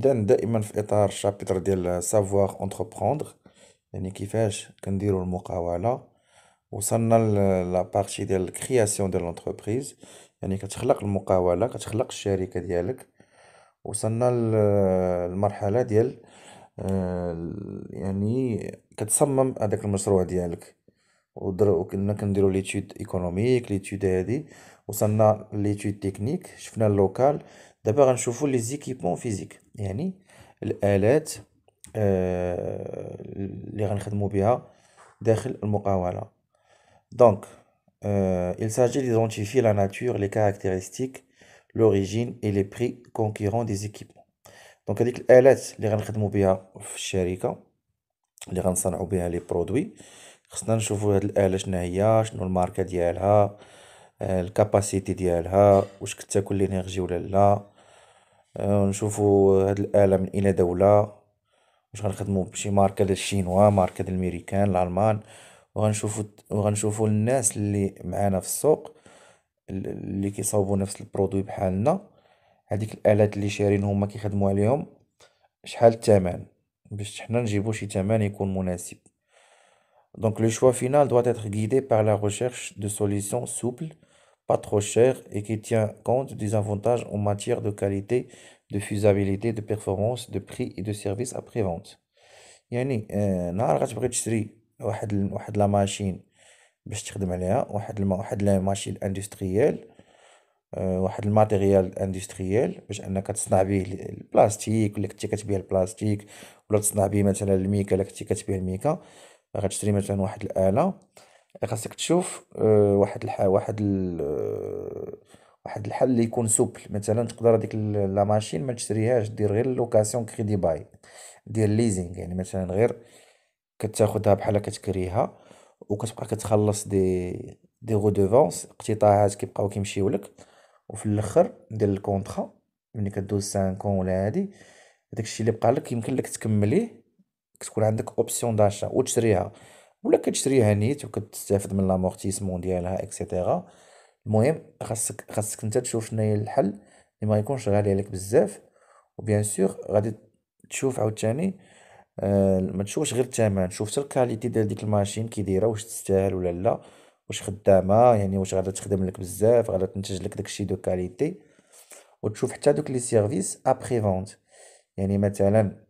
اذا دائما في اطار الشابتر ديال سافوار اونتربروندر يعني كيفاش كنديروا المقاوله وصلنا لا بارتي ديال كرياسيون ديال لونتربريز يعني كتخلق المقاوله كتخلق الشركه ديالك وصلنا للمرحله ديال آه، يعني كتصمم هذاك المشروع ديالك وكنا كنديروا ليتود ايكونوميك ليتود هادي وصلنا ليتود تكنيك شفنا اللوكال دابا غنشوفوا لي زيكيبون فيزيك يعني الالات آه اللي غنخدموا بها داخل المقاوله دونك آه il s'agit d'identifier la nature les caractéristiques l'origine et les prix concurrents des équipements دونك هذيك الالات اللي غنخدموا بها في الشركه اللي غنصنعوا بها لي برودوي خصنا نشوفوا هاد الاله شنو هي شنو الماركه ديالها آه، الكاباسيتي ديالها واش كتاكل لينيرجي ولا لا آه، نشوفوا هاد الاله من اين دوله واش غنخدموا بشي ماركه ديال الشينوا ماركه ديال الامريكان الالمان وغنشوفوا وغنشوفوا الناس اللي معانا في السوق اللي كيصاوبوا نفس البرودوي بحالنا هذيك الالات اللي شارين هما كيخدموا عليهم شحال الثمن باش حنا نجيبو شي ثمن يكون مناسب دونك لو شوا فينال دوات اتر غيدي بار لا recherche دو سوليسيون سوبل pas trop cher et qui tient compte des avantages en matière de qualité, de fusibilité de performance, de prix et de service après-vente. يعني euh, نهار غتبغي تشري واحد واحد لا ماشين باش تخدم عليها واحد واحد لا ماشين اندستريال واحد باش انك تصنع به خاصك تشوف آه، واحد الح... واحد ال... آه، واحد الحل اللي يكون سوبل مثلا تقدر هذيك لا ماشين ما تشريهاش دير غير لوكاسيون كريدي باي دير ليزينغ يعني مثلا غير كتاخدها بحال كتكريها وكتبقى كتخلص دي دي غودوفونس اقتطاعات كيبقاو كيمشيو لك وفي الاخر ديال الكونطرا ملي كدوز 5 ولا هادي داكشي اللي بقى لك يمكن لك تكمليه كتكون عندك اوبسيون داشا وتشريها ولا كتشريها نيت وكتستافد من لامورتيسمون ديالها اكسيتيرا المهم خاصك خاصك انت تشوف شنو الحل اللي ما يكونش غالي عليك بزاف وبيان سور غادي تشوف عاوتاني آه ما تشوفش غير الثمن شوف حتى الكاليتي ديال ديك الماشين كي دايره واش تستاهل ولا لا واش خدامه يعني واش غادا تخدم لك بزاف غادا تنتج لك داكشي دو كاليتي وتشوف حتى دوك لي سيرفيس ابري فونت يعني مثلا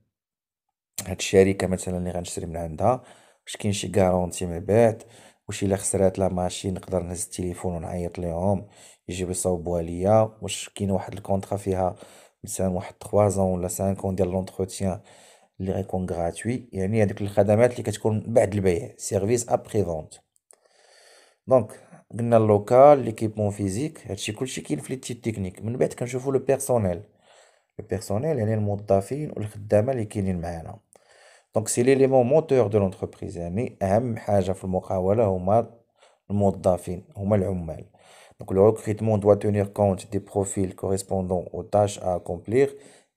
هاد الشركه مثلا اللي غنشري من عندها واش كاين شي غارونتي من بعد واش الا خسرات لا ماشين نقدر نهز التليفون ونعيط ليهم يجيو يصاوبوها ليا واش كاين واحد الكونطرا فيها مثلا واحد 3 ولا 5 ديال لونتروتيان اللي غيكون غراتوي يعني هذوك الخدمات اللي كتكون بعد البيع سيرفيس ابري فونت دونك قلنا اللوكال ليكيبمون فيزيك هادشي كلشي كاين في ليتي تكنيك من بعد كنشوفو لو بيرسونيل لو بيرسونيل يعني الموظفين والخدامه اللي كاينين معانا دونك سي ليليمون موتور دو لونتربريز يعني اهم حاجه في المقاوله هما الموظفين هما العمال دونك لو ريكريتمون دو تونير كونت دي بروفيل كوريسبوندون او تاش ا كومبليغ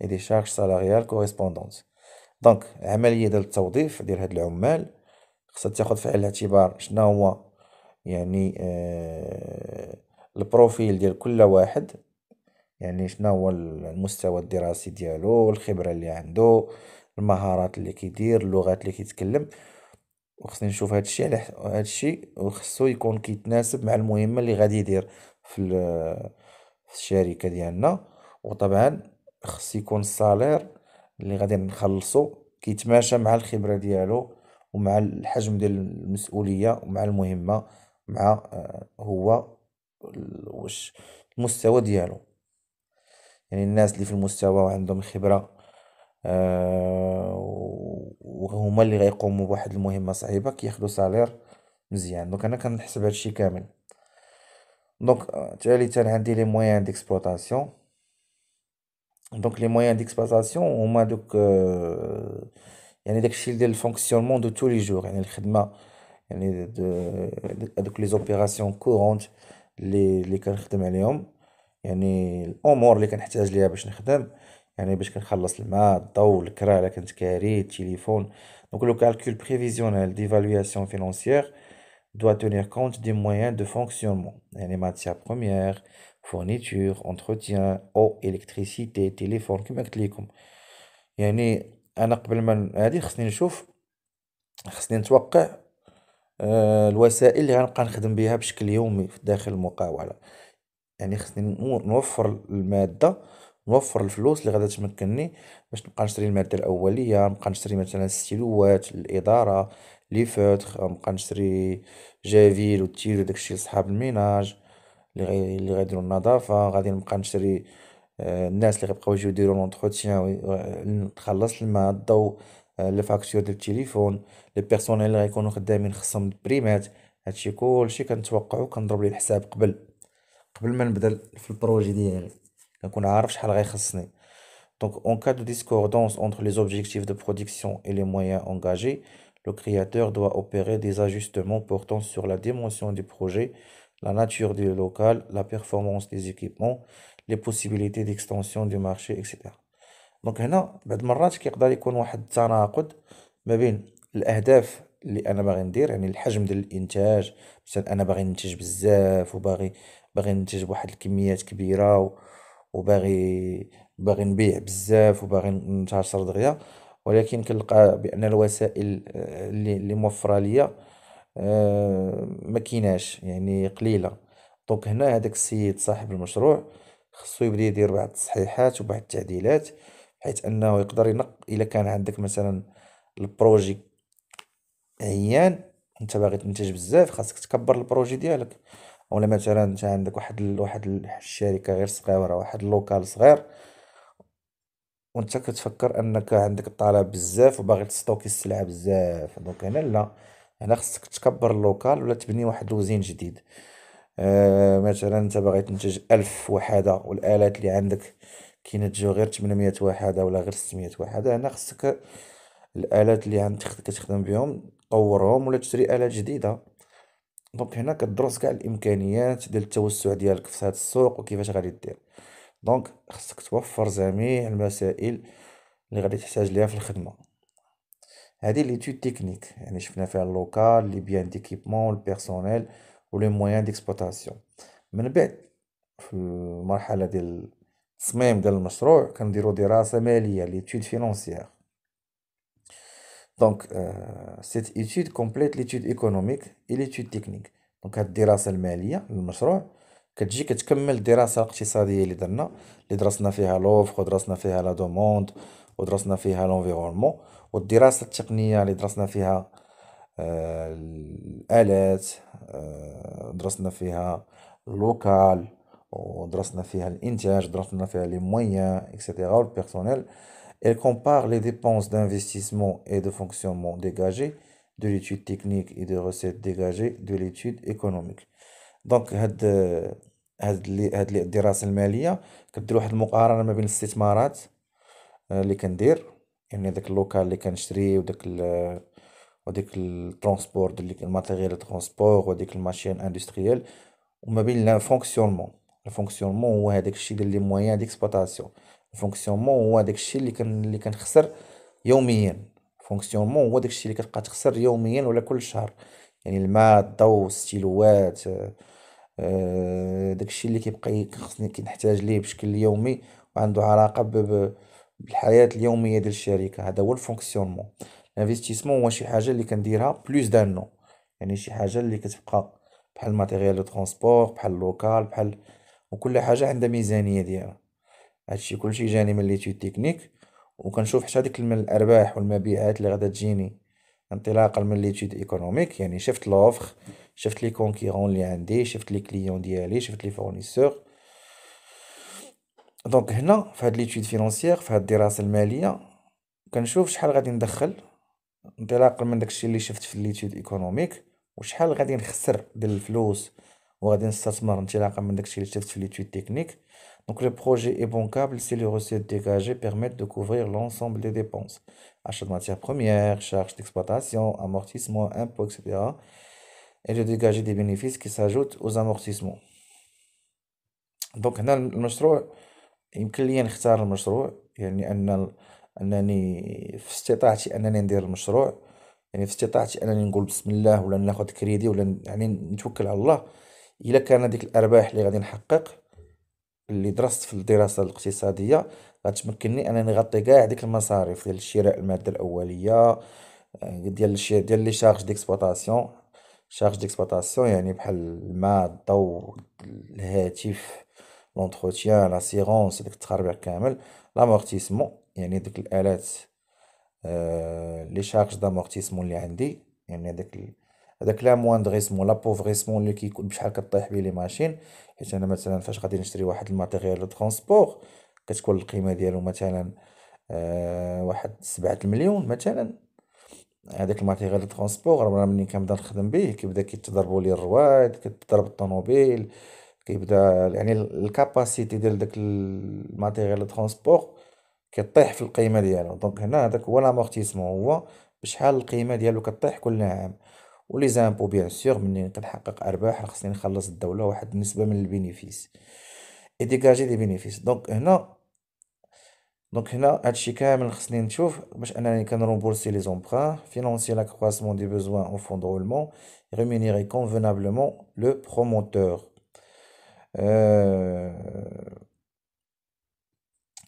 اي دي شارج سالاريال كوريسبوندونت دونك عمليه ديال التوظيف ديال هاد العمال خصها تاخد في عين الاعتبار شنو هو يعني آه البروفيل ديال كل واحد يعني شنو هو المستوى الدراسي ديالو الخبره اللي عنده المهارات اللي كيدير اللغات اللي كيتكلم وخصني نشوف هادشي على هادشي وخصو يكون كيتناسب مع المهمه اللي غادي يدير في في الشركه ديالنا وطبعا خص يكون الصالير اللي غادي نخلصو كيتماشى مع الخبره ديالو ومع الحجم ديال المسؤوليه ومع المهمه مع آه، هو واش المستوى ديالو يعني الناس اللي في المستوى وعندهم خبره آه، وهما اللي غيقوموا بواحد المهمه صعيبه كياخذوا سالير مزيان دونك انا كنحسب هادشي كامل دونك ثالثا آه، عندي لي مويان ديكسبلوطاسيون دونك لي مويان ديكسبلوطاسيون هما دوك آه، يعني داكشي ديال الفونكسيونمون دو تو لي جور يعني الخدمه يعني هذوك لي زوبيراسيون كورونت لي اللي كنخدم عليهم يعني الامور اللي كنحتاج ليها باش نخدم يعني باش كنخلص الماء الضوء الكرا كانت كاري التليفون دونك لو كالكول بريفيزيونيل ديفالوياسيون فينونسيير دو تونير كونت دي مويان دو فونكسيونمون يعني ماتيا بروميير فورنيتور انتروتيان او الكتريسيتي تليفون كما قلت لكم يعني انا قبل ما هادي خصني نشوف خصني نتوقع أه الوسائل اللي غنبقى نخدم بها بشكل يومي في داخل المقاوله يعني خصني نوفر الماده نوفر الفلوس اللي غادا تمكنني باش نبقى نشري الماده الاوليه نبقى نشري مثلا السيلوات الاداره لي فوتر نبقى نشري جافيل و داكشي لصحاب الميناج اللي غي اللي غيديروا النظافه غادي نبقى نشري آه، الناس اللي غيبقاو يجيو يديروا لونتروتيان نخلص الماء الضوء آه، لي فاكتور ديال التليفون لي بيرسونيل اللي غيكونوا خدامين خصهم البريمات هادشي كلشي كنتوقعو كنضرب ليه الحساب قبل قبل ما نبدا في البروجي ديالي Donc, نكون عارف شحال غيخصني Donc, en cas de discordance entre les objectifs de production et les moyens engagés, le créateur doit opérer des ajustements portant sur la dimension du projet, la nature du local, la performance des équipements, les possibilités d'extension du marché, etc. Donc, هنا بعد مرات كيقدر يكون واحد التناقض ما بين الاهداف اللي انا باغي ندير يعني الحجم ديال الانتاج مثلا انا باغي ننتج بزاف وباغي باغي ننتج بواحد الكميات كبيره وباغي باغي نبيع بزاف وباغي ننتشر دغيا ولكن كنلقى بان الوسائل آه، اللي اللي موفره ليا آه، ما كيناش يعني قليله دونك هنا هذاك السيد صاحب المشروع خصو يبدا يدير بعض التصحيحات وبعض التعديلات حيث انه يقدر ينق الا كان عندك مثلا البروجي عيان انت باغي تنتج بزاف خاصك تكبر البروجي ديالك ولا مثلا انت عندك واحد ال... واحد الشركه غير صغيره واحد اللوكال صغير وانت كتفكر انك عندك الطلب بزاف وباغي تستوكي السلعه بزاف دونك هنا لا هنا خصك تكبر اللوكال ولا تبني واحد الوزين جديد آه مثلا انت باغي تنتج ألف وحده والالات اللي عندك كينتجو غير 800 وحده ولا غير 600 وحده هنا خصك الالات اللي عندك كتخدم بهم تطورهم ولا تشري الات جديده دونك هنا كدرس كاع الامكانيات ديال التوسع ديالك في هذا السوق وكيفاش غادي دير دونك خصك توفر جميع المسائل اللي غادي تحتاج ليها في الخدمه هذه ليتود تكنيك يعني شفنا فيها اللوكال لي بيان ديكيبمون البيرسونيل ولي مويان ديكسبلوطاسيون من بعد في المرحله ديال التصميم ديال المشروع كنديرو دراسه ماليه ليتود فينونسيير دونك سيت euh, étude كومبليت l'étude ايكونوميك اي l'étude تكنيك دونك هاد الدراسه الماليه للمشروع كتجي كتكمل الدراسه الاقتصاديه اللي درنا اللي درسنا فيها لوفر ودرسنا فيها لا دوموند ودرسنا فيها لونفيرونمون والدراسه التقنيه اللي درسنا فيها آه الالات آه درسنا فيها لوكال ودرسنا فيها الانتاج درسنا فيها لي مويان اكسيتيرا والبيرسونيل Elle compare les dépenses d'investissement et de fonctionnement dégagées de l'étude technique et de recettes dégagées de l'étude économique. Donc, euh, des mukarana ma bin l'istithmarat euh, li kandir يعني est اللوكال اللي كنشري وداك ال وديك الترونسبور اللي est transport, الماشين وما بين Le fonctionnement, moyens d'exploitation. فونكسيونمون هو داكشي اللي كان اللي كنخسر يوميا فونكسيونمون هو داكشي اللي كتبقى تخسر يوميا ولا كل شهر يعني الماء الضوء الستيلوات آه، آه، داكشي اللي كيبقى خصني كنحتاج ليه بشكل يومي وعنده علاقه بالحياه اليوميه ديال الشركه هذا هو الفونكسيونمون الانفستيسمون هو شي حاجه اللي كنديرها بلوس دانو يعني شي حاجه اللي كتبقى بحال ماتيريال دو ترونسبور بحال لوكال بحال وكل حاجه عندها ميزانيه ديالها هادشي كلشي جاني من ليتيود تكنيك وكنشوف حتى ديك الارباح والمبيعات اللي غادا تجيني انطلاقا من ليتيود ايكونوميك يعني شفت لوفر شفت لي كونكيرون اللي عندي شفت لي كليون ديالي شفت لي فورنيسور دونك هنا في هاد ليتيود فينونسيير في هاد الدراسه الماليه كنشوف شحال غادي ندخل انطلاقا من داكشي اللي شفت في ليتيود ايكونوميك وشحال غادي نخسر ديال الفلوس وغادي نستثمر انطلاقا من داكشي اللي شفت في ليتيود تكنيك Donc le projet est bancable si les recettes dégagées permettent de couvrir l'ensemble des dépenses. Achat de matières premières, charges d'exploitation, amortissement, impôts, etc. Et de dégager des bénéfices qui s'ajoutent aux amortissements. Donc هنا المشروع يمكن لي نختار المشروع يعني ان انني في استطاعتي انني ندير المشروع يعني في استطاعتي انني نقول بسم الله ولا ناخذ كريدي ولا يعني نتوكل على الله الا كان هذيك الارباح اللي غادي نحقق اللي درست في الدراسه الاقتصاديه غتمكنني انني نغطي كاع ديك المصاريف ديال شراء الماده الاوليه آه، ديال الشيء ديال لي شارج ديكسبلوطاسيون شارج ديكسبلوطاسيون يعني بحال الماء الضوء الهاتف لونتروتيان لاسيرونس ديك التخربيع كامل لامورتيسمون يعني ديك الالات آه لي شارج دامورتيسمون اللي عندي يعني ديك هذاك لامواندغيسمون لابوفغيسمون اللي كيكون بشحال كطيح بيه لي ماشين حيت انا مثلا فاش غادي نشري واحد الماتيريال دو ترونسبور كتكون القيمه ديالو مثلا أه واحد سبعة المليون مثلا هذاك الماتيريال دو ترونسبور راه ملي كنبدا نخدم به كيبدا كيتضربوا لي الرواد كتضرب الطوموبيل كيبدا يعني الكاباسيتي ديال داك الماتيريال دو ترونسبور كيطيح في القيمه ديالو دونك هنا هذاك هو لامورتيسمون هو بشحال القيمه ديالو كطيح كل عام ولي زامبو بيان سور منين كنحقق ارباح راه خصني نخلص الدوله واحد النسبه من البينيفيس اي ديكاجي دي بينيفيس دونك هنا دونك هنا هادشي كامل خصني نشوف باش انني كنرومبورسي لي زومبران فينونسي لا كرواسمون دي بوزوان اون فون درولمون ريمينيري كونفونابلمون لو بروموتور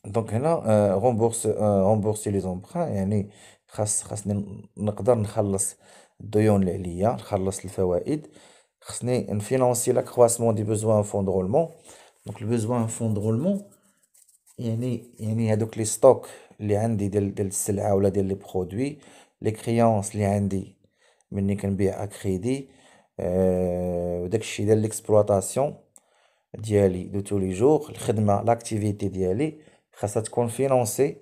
دونك هنا رومبورس رومبورسي لي زومبران يعني خاص خاصني نقدر نخلص الديون اللي عليا نخلص الفوائد خصني نفينونسي لا كرواسمون دي بوزوان فون دغولمون دونك البوزوان فون دغولمون يعني يعني هادوك لي ستوك اللي عندي ديال ديال السلعه ولا ديال لي برودوي لي كريونس اللي عندي مني كنبيع اكريدي آه، وداك الشيء ديال ليكسبلواتاسيون ديالي دو تو لي جور الخدمه لاكتيفيتي ديالي خاصها تكون فينونسي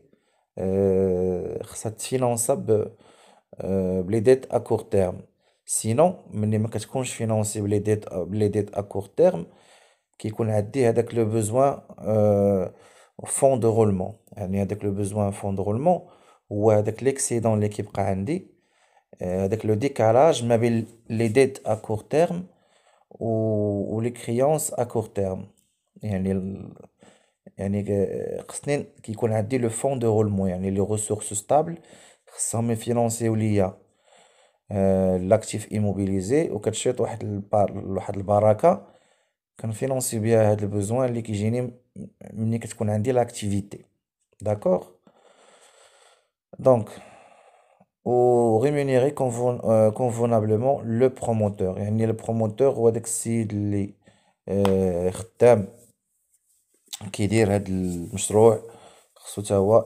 آه، خاصها تفينونسا Euh, les dettes à court terme. Sinon ne sais pas jaicé les dettes les dettes à court terme qui connaît avec le besoin fonds euh, fond de roulement avec le besoin fond de roulement ou avec l'excédent de l'équipe euh, avec le décalage je les dettes à court terme ou les créances à court terme qui y dit le fonds de roulement les ressources stables, خصهم يفينونسيو ليا آه، لاكتيف ايموبيليزي وكتشيط واحد واحد البركه كنفينونسي بها هاد البوزوان اللي كيجيني ملي كتكون عندي لاكتيفيتي داكوغ دونك و ريمونيري آه، كونفونابلمون لو بروموتور يعني لو بروموتور هو داك السيد اللي آه، خدام كيدير هاد المشروع خصو تا هو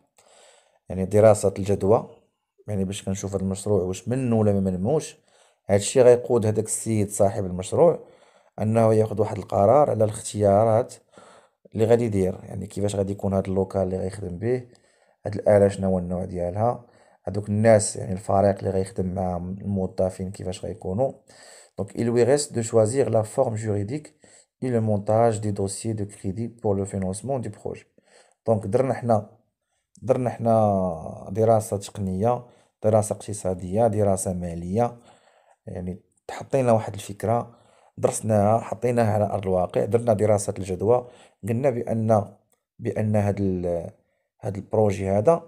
يعني دراسة الجدوى يعني باش كنشوف هذا المشروع واش منه ولا ما منموش هذا الشيء غيقود هذاك السيد صاحب المشروع انه ياخذ واحد القرار على الاختيارات اللي غادي يدير يعني كيفاش غادي يكون هذا اللوكال اللي غيخدم به هاد الاله شنو النوع ديالها هذوك الناس يعني الفريق اللي غيخدم مع الموظفين كيفاش غيكونوا دونك il lui reste de choisir la forme juridique et le montage des dossiers de crédit pour le financement du projet دونك درنا حنا درنا حنا دراسة تقنية دراسة اقتصادية دراسة مالية يعني تحطينا واحد الفكرة درسناها حطيناها على أرض الواقع درنا دراسة الجدوى قلنا بأن بأن هاد ال هاد البروجي هذا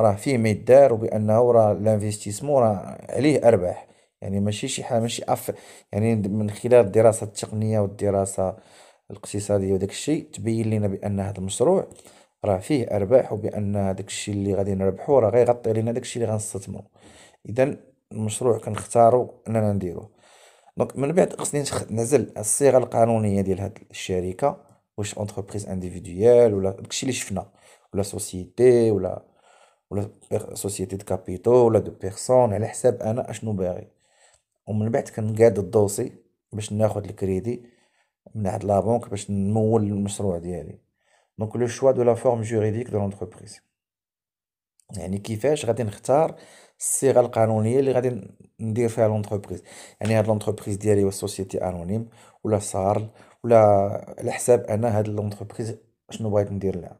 راه فيه ما يدار وبأنه راه لانفيستيسمون راه عليه أرباح يعني ماشي شي حاجة ماشي أف يعني من خلال الدراسة التقنية والدراسة الاقتصادية وداك الشيء تبين لنا بأن هذا المشروع راه فيه ارباح وبان هذاك الشيء اللي غادي نربحو راه غيغطي لنا داك الشيء اللي غنستثمرو اذا المشروع كنختارو اننا نديرو دونك من بعد خصني نزل الصيغه القانونيه ديال هاد الشركه واش اونتربريز انديفيديوال ولا داكشي اللي شفنا ولا سوسيتي ولا ولا سوسيتي دو كابيتو ولا دو بيرسون على حساب انا اشنو باغي ومن بعد كنقاد الدوسي باش ناخد الكريدي من عند لابونك باش نمول المشروع ديالي Donc le choix de la forme juridique de l'entreprise. يعني كيفاش غادي نختار الصيغه القانونيه اللي غادي ندير فيها لونتربريز يعني هاد لونتربريز ديالي هو سوسيتي انونيم ولا سارل ولا على حساب انا هاد لونتربريز شنو بغيت ندير لها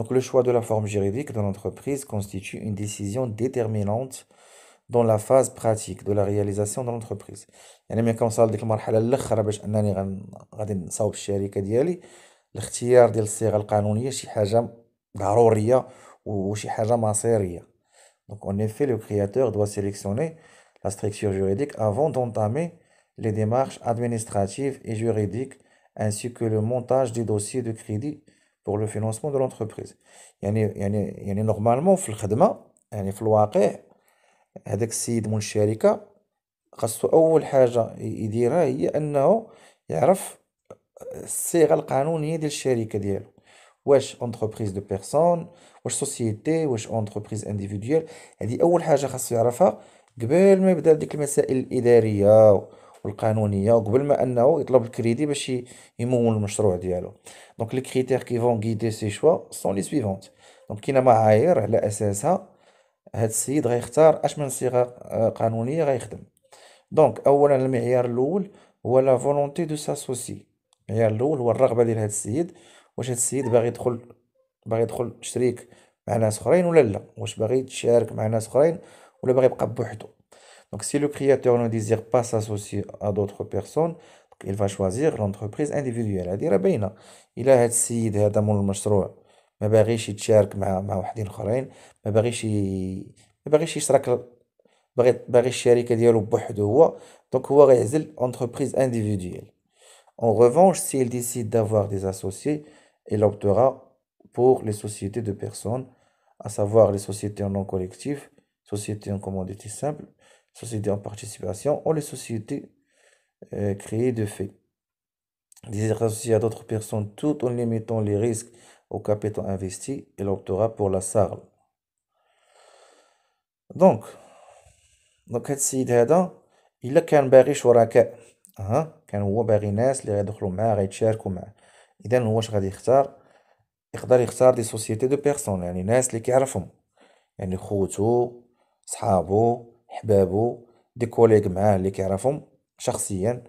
Donc le choix de la forme juridique de l'entreprise constitue une décision déterminante dans la phase pratique de la réalisation de l'entreprise. يعني ملي كنوصل لديك المرحله الاخرى باش انني غادي نصاوب الشركه ديالي الاختيار ديال الصيغه القانونيه شي حاجه ضروريه وشي حاجه مصيريه دونك اون effet le créateur doit sélectionner la structure juridique avant d'entamer les démarches administratives et juridiques ainsi que le montage des dossiers de crédit pour le financement de l'entreprise يعني يعني يعني نورمالمون في الخدمه يعني في الواقع هذاك السيد من الشركه خاصو اول حاجه يديرها هي انه يعرف الصيغه القانونيه ديال الشركه ديالو واش اونتربريز دو بيرسون واش سوسيتي واش اونتربريز انديفيديوال هذه اول حاجه خاصو يعرفها قبل ما يبدا ديك المسائل الاداريه والقانونيه وقبل ما انه يطلب الكريدي باش يمول المشروع ديالو دونك لي كريتير كي فون غيدي سي شوا سون لي سويفونت دونك كاينه معايير على اساسها هاد السيد غيختار اش من صيغه آه، قانونيه غيخدم دونك اولا المعيار الاول هو لا فولونتي دو ساسوسي هي الاول هو الرغبه ديال هذا السيد واش هذا السيد باغي يدخل باغي يدخل شريك مع ناس اخرين ولا لا واش باغي يتشارك مع ناس اخرين ولا باغي يبقى بوحدو دونك سي لو كرياتور نو ديزير با ساسوسي ا d'autres بيرسون il va choisir l'entreprise individuelle. هذه باينه الا هاد السيد هذا مول المشروع ما باغيش يتشارك مع مع وحدين اخرين ما باغيش ي... ما باغيش يشرك باغي باغي الشركه ديالو بوحدو هو دونك هو غيعزل اونتربريز انديفيديوال En revanche, si elle décide d'avoir des associés, elle optera pour les sociétés de personnes, à savoir les sociétés en nom collectif, sociétés en commandité simple, sociétés en participation ou les sociétés euh, créées de fait. Des à d'autres personnes tout en limitant les risques au capital investi, elle optera pour la SARL. Donc, donc, il a qu'un baril laquelle. اها كان هو باغي ناس اللي غيدخلوا معاه غيتشاركوا معاه اذا هو واش غادي يختار يقدر يختار دي سوسيتي دو بيرسون يعني ناس اللي كيعرفهم يعني خوتو صحابو حبابو دي كوليغ معاه اللي كيعرفهم شخصيا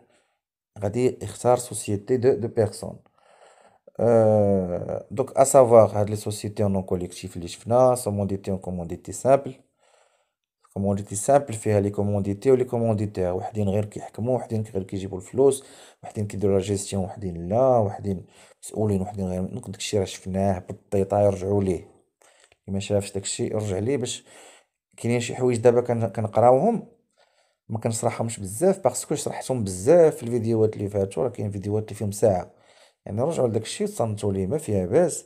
غادي يختار سوسيتي دو دو بيرسون أه دوك اسافوار هاد لي سوسيتي اون كوليكتيف اللي شفنا سومونديتي اون كومونديتي سامبل كوموديتي سامبل فيها لي كومونديتي ولي كومونديتير وحدين غير كيحكموا وحدين غير كيجيبوا الفلوس وحدين كيديروا لا جيستيون وحدين لا وحدين مسؤولين وحدين غير داك داكشي راه شفناه بالطيطا يرجعوا ليه اللي ما شافش داكشي يرجع ليه باش كاينين شي حوايج دابا كنقراوهم ما كنشرحهمش بزاف باسكو شرحتهم بزاف في الفيديوهات اللي فاتوا راه كاين فيديوهات اللي فيهم ساعه يعني رجعوا لداكشي صنتوا ليه ما فيها باس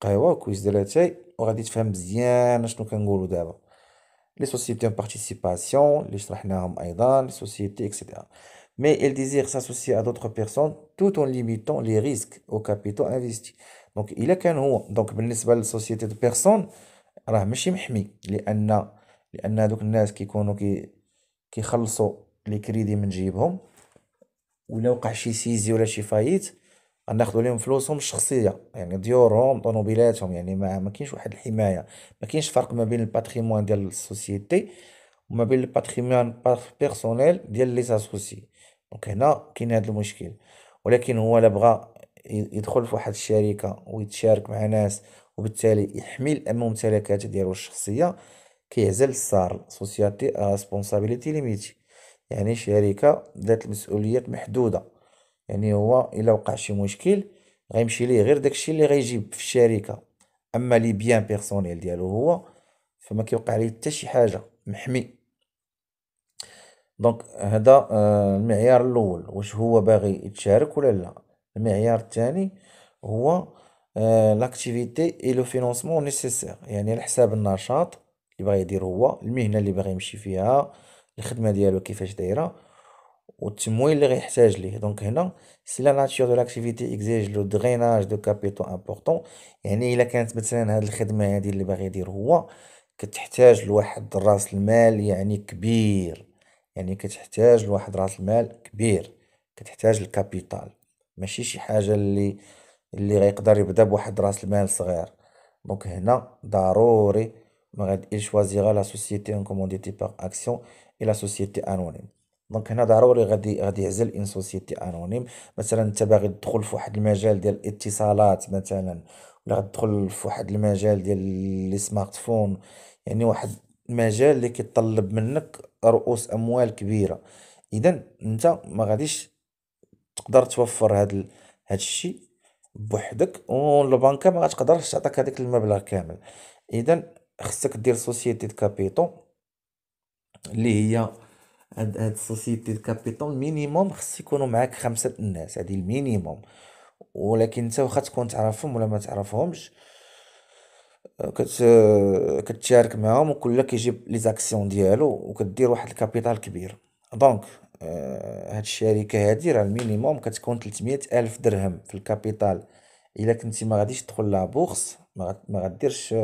قهوه وكويس ديال اتاي وغادي تفهم مزيان شنو كنقولوا دابا les sociétés en participation, les sociétés, etc. Mais elle désire s'associer à d'autres personnes tout en limitant les risques aux capitaux investis. Donc, il a qu'un هو donc بالنسبه للسوسيتي de personnes راه ماشي محمي لان لان هذوك الناس كيكونوا كي كيخلصوا لي كريدي من جيبهم ولا وقع شي سيزي ولا شي ناخذوا لهم فلوسهم الشخصيه يعني ديورهم طوموبيلاتهم يعني ما ما كاينش واحد الحمايه ما كاينش فرق ما بين الباتريمون ديال السوسيتي وما بين الباتريمون بيرسونيل ديال لي اسوسي دونك هنا كاين هذا المشكل ولكن هو لا بغى يدخل في واحد الشركه ويتشارك مع ناس وبالتالي يحمي الممتلكات ديالو الشخصيه كيعزل السار سوسيتي ريسبونسابيلتي ليميتي يعني شركه ذات المسؤوليات محدوده يعني هو الا وقع شي مشكل غيمشي ليه غير داكشي اللي غيجيب في الشركه اما لي بيان بيرسونيل ديالو هو فما كيوقع ليه حتى شي حاجه محمي دونك هذا آه، المعيار الاول واش هو باغي يتشارك ولا لا المعيار الثاني هو لاكتيفيتي اي لو فينونسمون نيسيسير يعني على حساب النشاط اللي باغي يدير هو المهنه اللي باغي يمشي فيها الخدمه ديالو كيفاش دايره والتموين اللي غيحتاج ليه دونك هنا سي لا ناتور دو لاكتيفيتي اكزيج لو دريناج دو كابيتو امبورطون يعني الا كانت مثلا هاد الخدمه هادي اللي باغي يدير هو كتحتاج لواحد راس المال يعني كبير يعني كتحتاج لواحد راس المال كبير كتحتاج الكابيتال ماشي شي حاجه اللي اللي غيقدر يبدا بواحد راس المال صغير دونك هنا ضروري ما غادي يشوازيغا لا سوسيتي ان كومونديتي باغ اكسيون اي لا سوسيتي انونيم دونك هنا ضروري غادي غادي يعزل ان سوسيتي انونيم مثلا انت باغي تدخل في واحد المجال ديال الاتصالات مثلا ولا غتدخل في واحد المجال ديال لي سمارتفون يعني واحد المجال اللي كيطلب منك رؤوس اموال كبيره اذا انت ما غاديش تقدر توفر هاد ال... هاد الشيء بوحدك والبنكه ما غتقدرش تعطيك هذاك المبلغ كامل اذا خصك دير سوسيتي كابيتو اللي هي هاد هاد د كابيتال مينيموم خص يكونوا معاك خمسه الناس هادي المينيموم ولكن انت واخا تكون تعرفهم ولا ما تعرفهمش آه، كت آه، كتشارك معاهم وكل كيجيب لي زاكسيون ديالو وكدير واحد الكابيتال كبير دونك آه، هاد الشركه هادي راه المينيموم كتكون 300 الف درهم في الكابيتال الا كنتي ما غاديش تدخل لا بورص ما غاديرش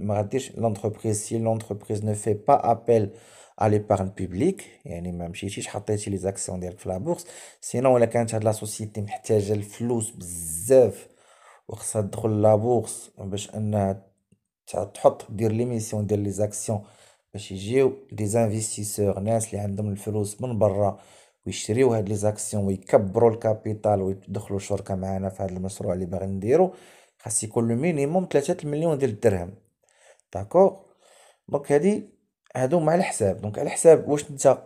ما غاديرش لونتربريز سي لونتربريز نو في با ابل à l'épargne بوبليك يعني ما مشيتيش حطيتي لي زاكسيون ديالك في لا بورس سينو الا كانت هاد لا سوسيتي محتاجه الفلوس بزاف وخصها تدخل لا باش انها تحط دير ليميسيون ديال لي زاكسيون باش يجيو دي زانفيستيسور ناس اللي عندهم الفلوس من برا ويشريو هاد لي زاكسيون ويكبروا الكابيتال ويدخلوا شركه معنا في هاد المشروع اللي باغي نديرو خاص يكون لو مينيموم 3 مليون ديال الدرهم داكور دونك هادي هادو مع الحساب دونك على حساب واش انت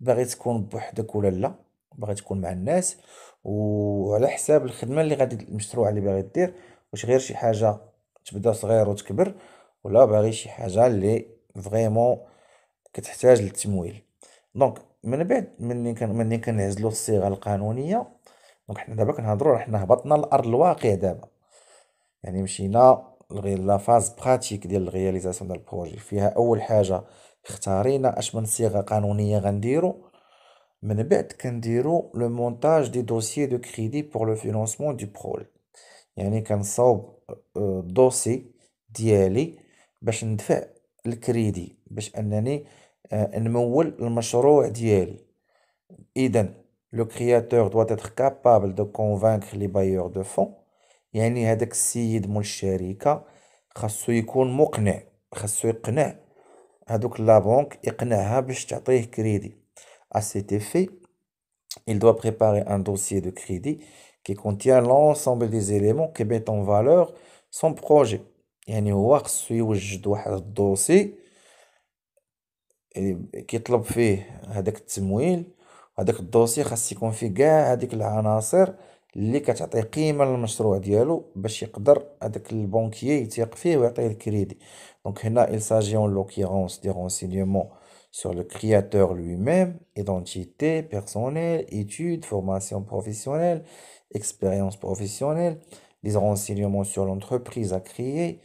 باغي تكون بوحدك ولا لا باغي تكون مع الناس وعلى حساب الخدمه اللي غادي المشروع اللي باغي دير واش غير شي حاجه تبدا صغير وتكبر ولا باغي شي حاجه اللي فريمون كتحتاج للتمويل دونك من بعد ملي كان ملي كنعزلوا الصيغه القانونيه دونك حنا دابا كنهضروا حنا هبطنا لارض الواقع دابا يعني مشينا لا فاز براتيك ديال الرياليزاسيون ديال البروجي فيها اول حاجه اختارينا اش من صيغه قانونيه غنديرو من بعد كنديرو لو مونتاج دي دوسيي دو كريدي بور لو فينونسمون دو بروجي يعني كنصاوب آه، دوسي ديالي باش ندفع الكريدي باش انني آه، نمول المشروع ديالي اذا لو كرياتور doit اتر كابابل دو convaincre لي بايور دو فون يعني هذاك السيد مول الشركه خاصو يكون مقنع خاصو يقنع هذوك لا بونك يقنعها باش تعطيه كريدي سي تي في il doit préparer un dossier de crédit qui contient l'ensemble des éléments qui mettent en valeur son projet يعني هو خاصو يوجد واحد الدوسي كيطلب فيه هذاك التمويل هذاك الدوسي خاص يكون فيه كاع هذيك العناصر Donc, là للمشروع ديالو باش يقدر هذاك فيه il s'agit en l'occurrence des renseignements sur le créateur lui-même, identité personnelle, études, formation professionnelle, expérience professionnelle, les renseignements sur l'entreprise à créer,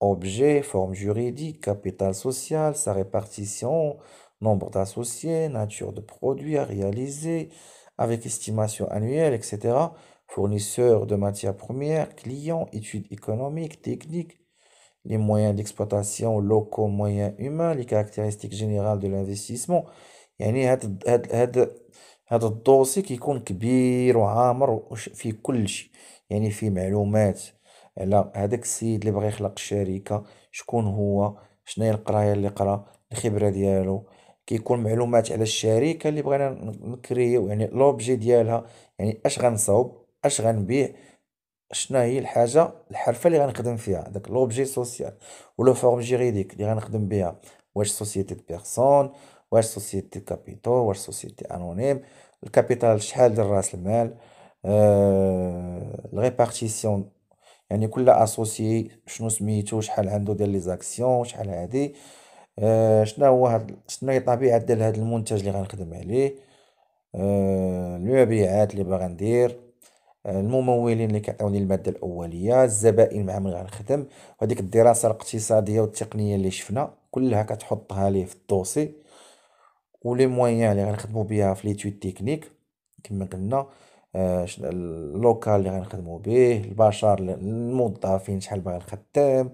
objet, forme juridique, capital social, sa répartition, nombre d'associés, nature de produits à réaliser, avec estimation annuelle, etc fournisseurs de matières premières, clients, études économiques, techniques, les moyens d'exploitation locaux, moyens humains, les caractéristiques générales de l'investissement. يعني هاد الدوسي كبير وعامر كل شيء يعني معلومات اللي يخلق شكون هو اللي ديالو كيكون معلومات على الشركه اللي بغينا يعني لوبجي ديالها يعني اش اش غنبيع شنو هي الحاجه الحرفه اللي غنخدم فيها داك لوبجي سوسيال ولو فورم جيريديك اللي غنخدم بها واش سوسيتي دو بيرسون واش سوسيتي كابيتو واش سوسيتي انونيم الكابيتال شحال ديال راس المال آه... الريبارتيسيون يعني كل اسوسي شنو سميتو شحال عنده ديال لي زاكسيون شحال هادي آه، شنو هو هاد شنو هي الطبيعه ديال هاد المنتج اللي غنخدم عليه آه، المبيعات اللي باغي ندير الممولين اللي كيعطيوني الماده الاوليه الزبائن مع من غنخدم وهذيك الدراسه الاقتصاديه والتقنيه اللي شفنا كلها كتحطها لي في الدوسي ولي مويان اللي غنخدموا بها في ليتود تكنيك كما قلنا آه، اللوكال اللي غنخدموا به البشر الموظفين شحال باغي الخدام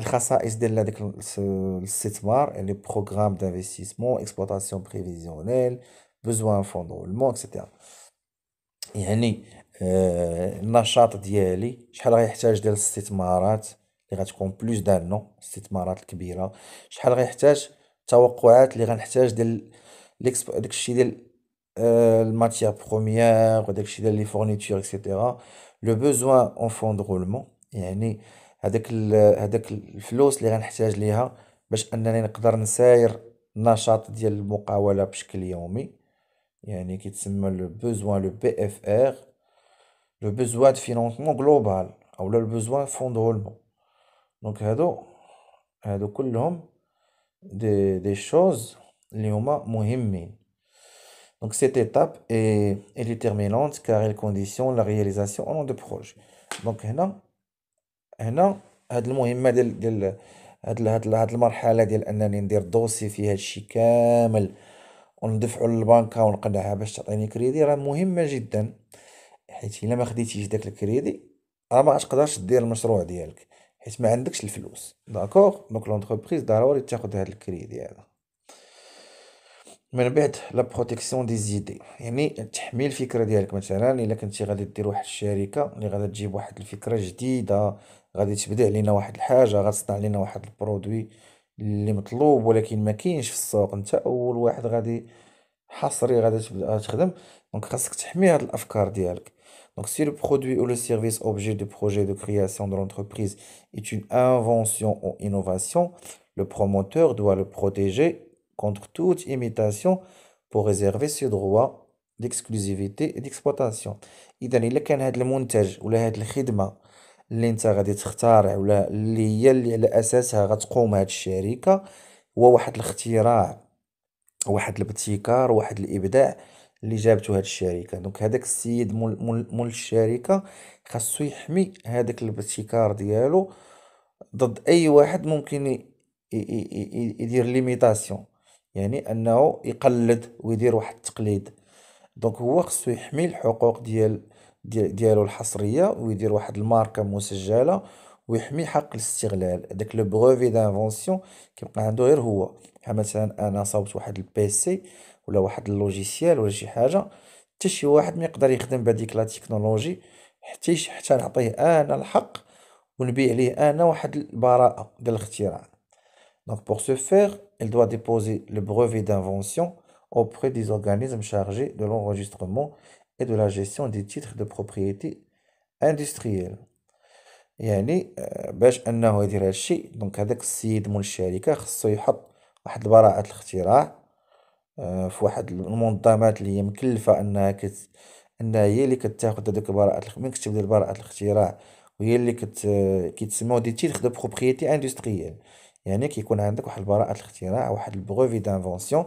الخصائص ديال هذاك الاستثمار يعني بروغرام دانفستيسمون اكسبلوطاسيون بريفيزيونيل بزوان فون دو اكسيتيرا يعني آه، النشاط ديالي شحال غيحتاج ديال الاستثمارات اللي غتكون بلوس دان نو الاستثمارات الكبيره شحال غيحتاج التوقعات اللي غنحتاج ديال ليكسب داكشي ديال آه الماتيير بروميير وداكشي ديال لي فورنيتور اكسيتيرا لو بوزوان اون فون دو يعني هذاك هذاك الفلوس اللي غنحتاج ليها باش انني نقدر نساير النشاط ديال المقاوله بشكل يومي il y a un équitement le besoin le PFR, le besoin de financement global ou le besoin fonds de roulement donc à do à de coller hommes des des choses les hommes mohimmin donc cette étape est déterminante car elle conditionne la réalisation au de projet donc maintenant maintenant adlem imad ad le ad le ad le وندفعو للبنكة ونقنعها باش تعطيني كريدي راه مهمة جدا حيت الا ما خديتيش داك الكريدي راه ما تقدرش دير المشروع ديالك حيت ما عندكش الفلوس داكوغ دونك لونتربريز ضروري تاخد هاد الكريدي هذا من بعد لا بروتيكسيون دي زيدي يعني تحمي الفكره ديالك مثلا الا كنتي غادي دير واحد الشركه اللي غادي تجيب واحد الفكره جديده غادي تبدع لينا واحد الحاجه غتصنع لينا واحد البرودوي Donc si le produit ou le service objet du projet de création de l'entreprise est une invention ou innovation, le promoteur doit le protéger contre toute imitation pour réserver ses droits d'exclusivité et d'exploitation. اللي انت غادي تخترع ولا اللي هي اللي على اساسها غتقوم هاد الشركه هو واحد الاختراع واحد الابتكار واحد الابداع اللي جابته هاد الشركه دونك هذاك السيد مول, مول, مول الشركه خاصو يحمي هذاك الابتكار ديالو ضد اي واحد ممكن يدير ليميتاسيون يعني انه يقلد ويدير واحد التقليد دونك هو خصو يحمي الحقوق ديال ديالو الحصريه ويدير واحد الماركه مسجله ويحمي حق الاستغلال داك لو بروفي دانفونسيون كيبقى عنده غير هو مثلا انا صاوبت واحد البيسي ولا واحد اللوجيسيال ولا شي حاجه حتى شي واحد ما يقدر يخدم بهذيك لا تكنولوجي حتى حتى نعطيه انا الحق ونبيع ليه انا واحد البراءه ديال الاختراع دونك بوغ سو فيغ elle doit déposer le brevet d'invention auprès des organismes chargés de l'enregistrement et de la gestion des titres de propriété industrielle يعني باش انه يدير هذا الشيء دونك هذاك السيد مول الشركه خصو يحط واحد براءه الاختراع في واحد المنظمات اللي هي مكلفه انها كت انها هي اللي كتاخذ هذوك براءه من كتبدا براءه الاختراع وهي اللي كت كيتسموا دي تيتخ دو بروبريتي اندستريال يعني كيكون عندك واحد براءه الاختراع واحد البروفي دانفونسيون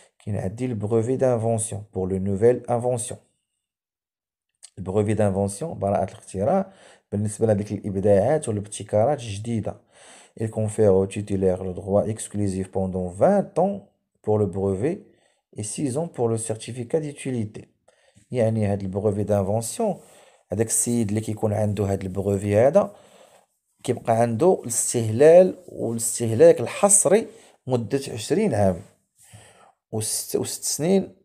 qui a dit le brevet d'invention pour le nouvelle invention. Le brevet d'invention, il confère au titulaire le droit exclusif pendant 20 ans pour le brevet et 6 ans pour le certificat d'utilité. Il y a le brevet d'invention, هذاك السيد اللي كيكون عنده هذا البروفي هذا كيبقى عنده الاستهلال والاستهلاك الحصري مده 20 عام وست وست سنين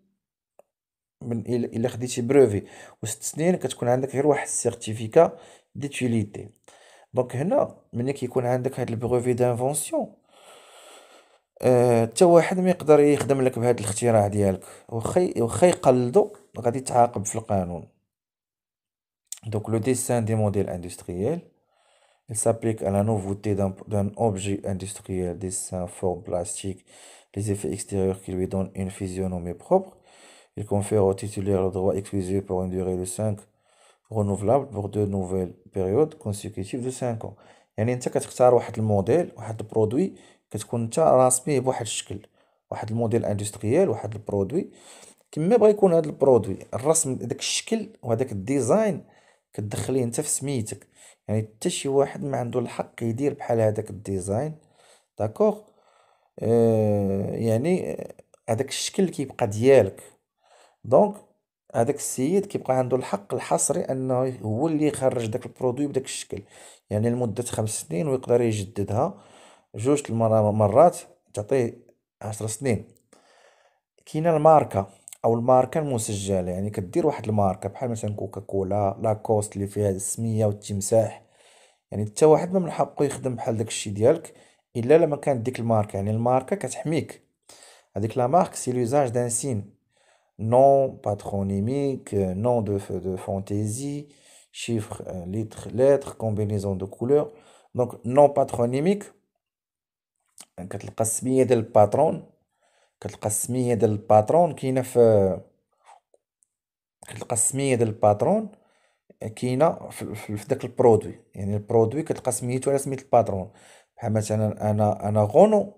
من الا خديتي بروفي وست سنين كتكون عندك غير واحد السيرتيفيكا ديتيليتي دونك هنا ملي كيكون عندك هاد البروفي دانفونسيون آه، حتى أه واحد ما يقدر يخدم لك بهذا الاختراع ديالك واخا واخا يقلدو غادي تعاقب في القانون دونك لو ديسان دي موديل اندستريال سابليك على نوفوتي دان اوبجي d'un ديسان فور بلاستيك forme les effets extérieurs qui lui donnent une physionomie propre. Il confère au titulaire le droit exclusif pour une durée de 5 renouvelable pour deux nouvelles périodes consécutives de 5 ans. يعني انت كتختار واحد الموديل واحد البرودوي كتكون انت راس به بواحد الشكل واحد الموديل اندستريال واحد البرودوي كما بغا يكون هذا البرودوي الرسم داك الشكل وهذاك الديزاين كتدخليه انت في سميتك يعني حتى شي واحد ما عنده الحق يدير بحال هذاك الديزاين داكوغ آه، يعني هذاك الشكل كيبقى ديالك دونك هذاك السيد كيبقى عنده الحق الحصري انه هو اللي يخرج داك البرودوي بداك الشكل يعني لمده خمس سنين ويقدر يجددها جوج مرات تعطيه عشر سنين كاينه الماركه او الماركه المسجله يعني كدير واحد الماركه بحال مثلا كوكا كولا لاكوست اللي فيها السميه والتمساح يعني حتى واحد ما من حقه يخدم بحال داك الشيء ديالك Il y a le maquin de la marque. Il marque qui est La marque, c'est l'usage d'un signe. Nom, patronymique, nom de fantaisie, chiffre, euh, lettre, lettre, combinaison de couleurs. Donc, nom patronymique, c'est le cas de la patronne. Le patron. de la patronne qui a fait le cas de la patronne qui a le produit. Le produit est le cas de le patron. بحال مثلا انا انا غونو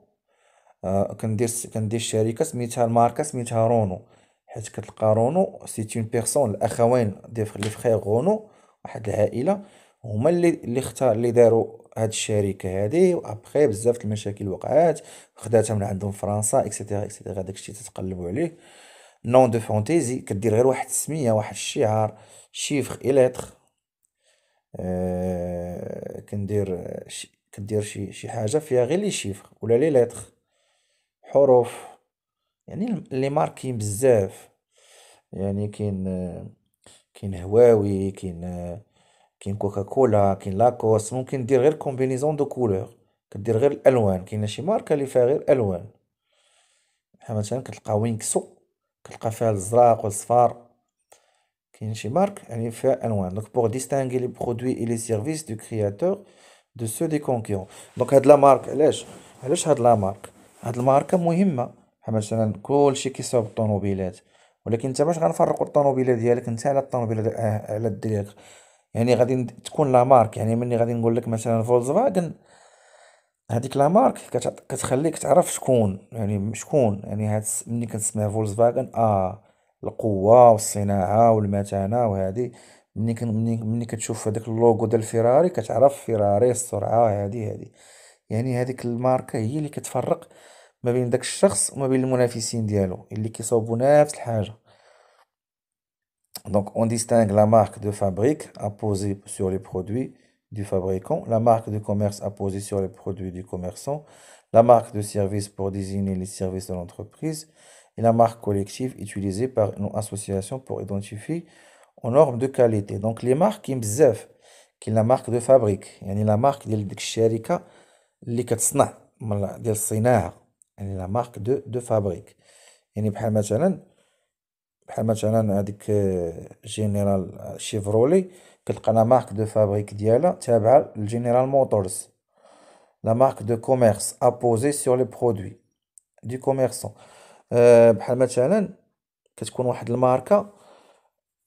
آه، كندير كندير شركه سميتها الماركه سميتها رونو حيت كتلقى رونو سي اون بيرسون الاخوين دي لي فخير غونو واحد العائله هما اللي اللي اختار اللي داروا هاد الشركه هادي وابخي بزاف المشاكل وقعات خداتها من عندهم فرنسا اكسيتيرا اكسيتيرا داكشي تتقلبوا عليه نون دو فونتيزي كدير غير واحد السميه واحد الشعار شيفر اي لتر أه كندير كدير شي شي حاجه فيها غير لي شيفر ولا لي لتر حروف يعني لي ماركين بزاف يعني كاين كاين هواوي كاين كاين كوكاكولا كاين لاكوس ممكن دير غير كومبينيزون دو كولور كدير غير الالوان كاينه شي ماركه اللي فيها غير الوان بحال مثلا كتلقى وينكسو كتلقى فيها الزراق والصفار كاين شي مارك يعني فيها الوان دونك بوغ ديستانغي لي برودوي اي لي سيرفيس دو كرياتور دو سو دي كونكيون دونك هاد لا مارك علاش علاش هاد لا مارك هاد الماركه مهمه مثلا كلشي كيصاوب الطوموبيلات ولكن انت باش غنفرقوا الطوموبيله ديالك انت على الطوموبيله آه، على ديالك يعني غادي تكون لا مارك يعني ملي غادي نقول لك مثلا فولكسفاغن هذيك لا مارك كتخليك تعرف شكون يعني شكون يعني هاد ملي كتسمع فولكسفاغن اه القوه والصناعه والمتانه وهذه Donc, on distingue la marque de fabrique apposée sur les produits du fabricant, la marque de commerce apposée sur les produits du commerçant, la marque de service pour désigner les services de l'entreprise et la marque collective utilisée par une association pour identifier aux normes de qualité. Donc les marques imzef, qui sont la marque de fabrique, et y a la marque de l'Ikshérika, l'Ikatsna, de l'Sinar, euh, la marque de, fabrique. et y a par exemple, par exemple, avec General Chevrolet, la marque de fabrique d'Iala, c'est le General Motors. La marque de commerce apposée sur les produits du commerçant. Par exemple, quelqu'un a une marque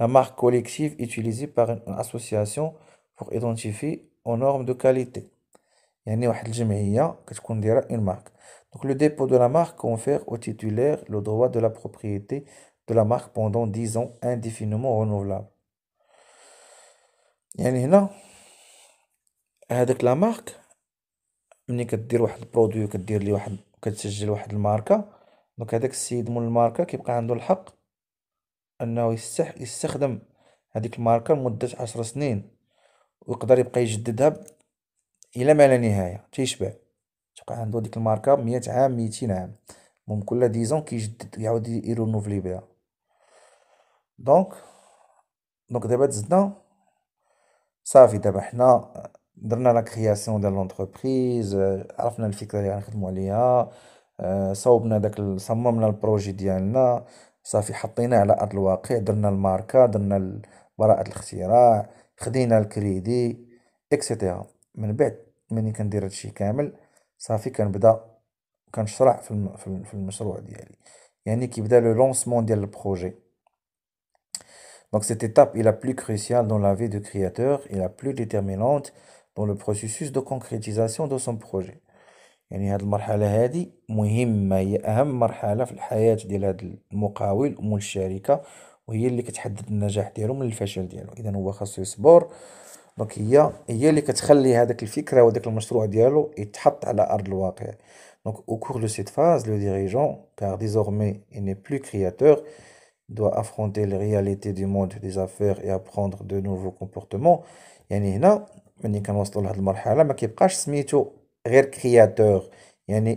La marque collective utilisée par une association pour identifier aux normes de qualité. une marque. Donc le dépôt de la marque confère au titulaire le droit de la propriété de la marque pendant 10 ans indéfiniment renouvelable. A هنا هذاك لا مارك ملي كدير واحد البرودوي كدير ليه واحد كتسجل واحد الماركه دونك هذاك السيد مول الماركه كيبقى عنده الحق انه يستح يستخدم هذيك الماركة لمدة عشر سنين ويقدر يبقى يجددها الى ما لا نهايه تيشبع تبقى عنده ديك الماركه 100 عام 200 عام المهم كل ديزون كيجدد يعاود يرونوفلي بها دونك دونك دابا تزدنا صافي دابا حنا درنا لا كرياسيون ديال لونتربريز عرفنا الفكره اللي غنخدمو عليها آه، صوبنا داك صممنا البروجي ديالنا Ça fait qu'on a mis en place l'actualité, on a mis les marques, on a pris crédits, etc. Mais après, quand on a tout ça, ça fait qu'on a commencé à se dérouler dans le projet. C'est-à-dire a le lancement du projet. Donc cette étape est la plus cruciale dans la vie du créateur et la plus déterminante dans le processus de concrétisation de son projet. يعني هاد المرحلة هادي مهمة هي أهم مرحلة في الحياة ديال هاد المقاول مول الشركة وهي اللي كتحدد النجاح ديالو من الفشل ديالو إذا هو خاصو يصبر دونك هي هي اللي كتخلي هذاك الفكرة وهذاك المشروع ديالو يتحط على أرض الواقع دونك او كور دو سيت فاز لو ديريجون كار ديزورمي اي ني بلو كرياتور doit affronter لي réalités دو موند دي affaires اي apprendre دو نوفو كومبورتمون يعني هنا ملي يعني كنوصلوا لهاد المرحله ما كيبقاش سميتو غير كرياتور يعني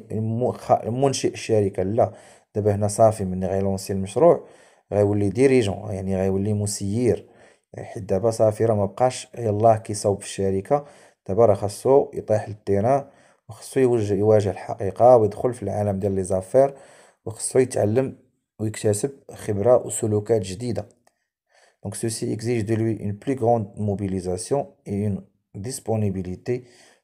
منشئ الشركه لا دابا هنا صافي ملي غيلونسي المشروع غيولي ديريجون يعني غيولي مسير حيت دابا صافي راه مبقاش يلاه كيصاوب في الشركه دابا راه خاصو يطيح للتيرا وخاصو يواجه الحقيقه ويدخل في العالم ديال لي زافير وخاصو يتعلم ويكتسب خبره وسلوكات جديده دونك سوسي اكزيج دو لوي اون بلو كروند موبيليزاسيون اي اون ديسبونيبيليتي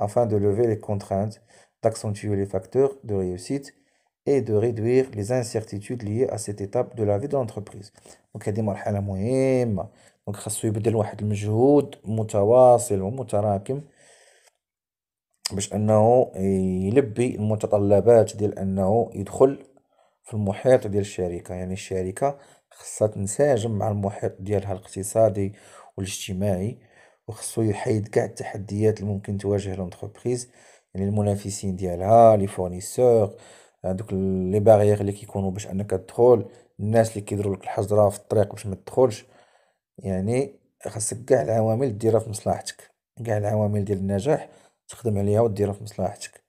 afin de lever les contraintes, d'accentuer les facteurs de réussite et de réduire les incertitudes liées à cette étape de la vie de l'entreprise donc il هذه مرحلة مهمة دونك خاصو يبذل واحد المجهود متواصل ومتراكم باش انه يلبي المتطلبات ديال انه يدخل في المحيط ديال الشركة يعني الشركة خاصها تنسجم مع المحيط ديالها الاقتصادي والاجتماعي وخصو يحيد كاع التحديات اللي ممكن تواجه لونتربريز يعني المنافسين ديالها لي فورنيسور هادوك لي باريير اللي كيكونوا باش انك تدخل الناس اللي كيديروا لك الحجره في الطريق باش ما تدخلش يعني خاصك كاع العوامل ديرها في مصلحتك كاع العوامل ديال النجاح تخدم عليها وديرها في مصلحتك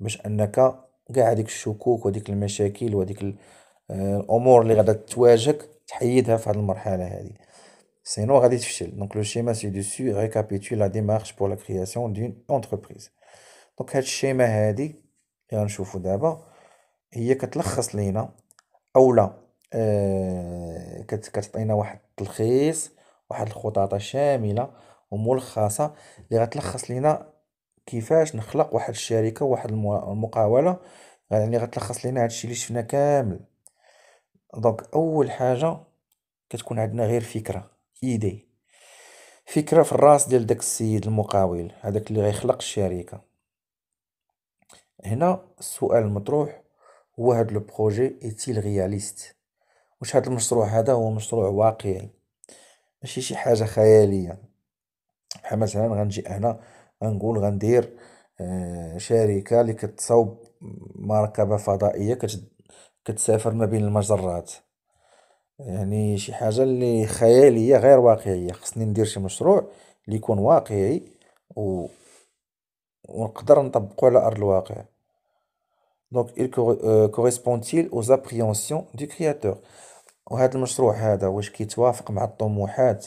باش انك كاع هذيك الشكوك وهذيك المشاكل وهذيك آه، الامور اللي غادا تواجهك تحيدها في هذه المرحله هذه sinon غادي تفشل لو شيما سي دو سو ريكابيتول لا ديمارش بور لا كرياسيون دون اونتربريز دونك هاد الشيما هادي اللي غنشوفو دابا هي كتلخص لينا اولا آه كتعطينا واحد التلخيص واحد الخطاطه شامله وملخصه اللي غتلخص لينا كيفاش نخلق واحد الشركه واحد المقاوله يعني غتلخص لينا هادشي اللي شفنا كامل دونك اول حاجه كتكون عندنا غير فكره ايدي فكره في الراس ديال داك السيد المقاول هذاك اللي غيخلق الشركه هنا السؤال المطروح هو هاد لو بروجي ايتيل رياليست واش هاد المشروع هذا هو مشروع واقعي ماشي شي حاجه خياليه بحال مثلا غنجي هنا غنقول غندير آه، شركه اللي كتصاوب مركبه فضائيه كتسافر ما بين المجرات يعني شي حاجة اللي خيالية غير واقعية خصني ندير شي مشروع اللي يكون واقعي و ونقدر نطبقه على أرض الواقع دونك il euh, correspond-il aux appréhensions du créateur وهذا المشروع هذا واش كيتوافق مع الطموحات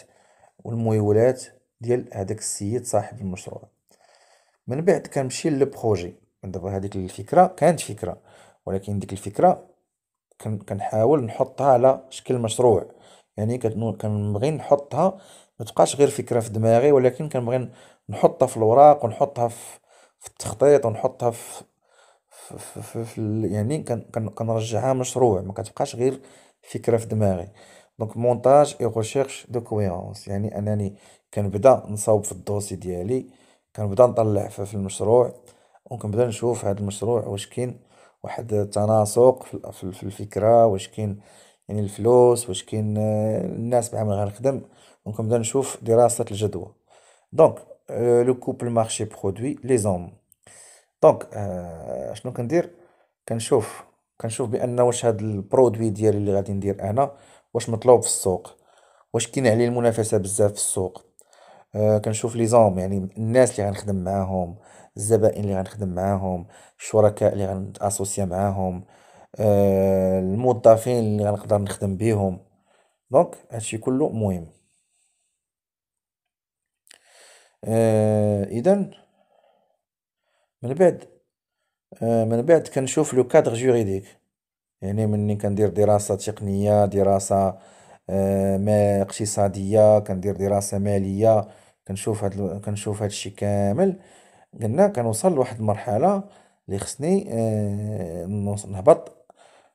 والميولات ديال هذاك السيد صاحب المشروع من بعد كنمشي للبروجي دابا هذيك الفكره كانت فكره ولكن ديك الفكره كنحاول نحطها على شكل مشروع يعني كنبغي نحطها ما تبقاش غير فكره في دماغي ولكن كنبغي نحطها في الوراق ونحطها في, في التخطيط ونحطها في, في, في, في, يعني كنرجعها مشروع ما كتبقاش غير فكره في دماغي دونك مونتاج اي ريشيرش دو كويرونس يعني انني كنبدا نصاوب في الدوسي ديالي كنبدا نطلع في المشروع وكنبدا نشوف هذا المشروع واش كاين واحد التناسق في الفكره واش كاين يعني الفلوس واش كاين آه، الناس بعمل غنخدم دونك نبدا نشوف دراسه الجدوى دونك لو كوبل مارشي برودوي لي زوم دونك آه، شنو كندير كنشوف كنشوف بان واش هاد البرودوي ديالي اللي غادي ندير انا واش مطلوب في السوق واش كاين عليه المنافسه بزاف في السوق آه، كنشوف لي زوم يعني الناس اللي غنخدم معاهم الزبائن اللي غنخدم معاهم الشركاء اللي غنتاسوسيا معاهم آه، الموظفين اللي غنقدر نخدم بيهم دونك هادشي كله مهم آه، اذا من بعد آه، من بعد كنشوف لو كادر جوريديك يعني مني كندير دراسه تقنيه دراسه ما اقتصاديه كندير دراسه ماليه كنشوف هاد كنشوف هادشي كامل قلنا كنوصل لواحد المرحله اللي خصني آه، نهبط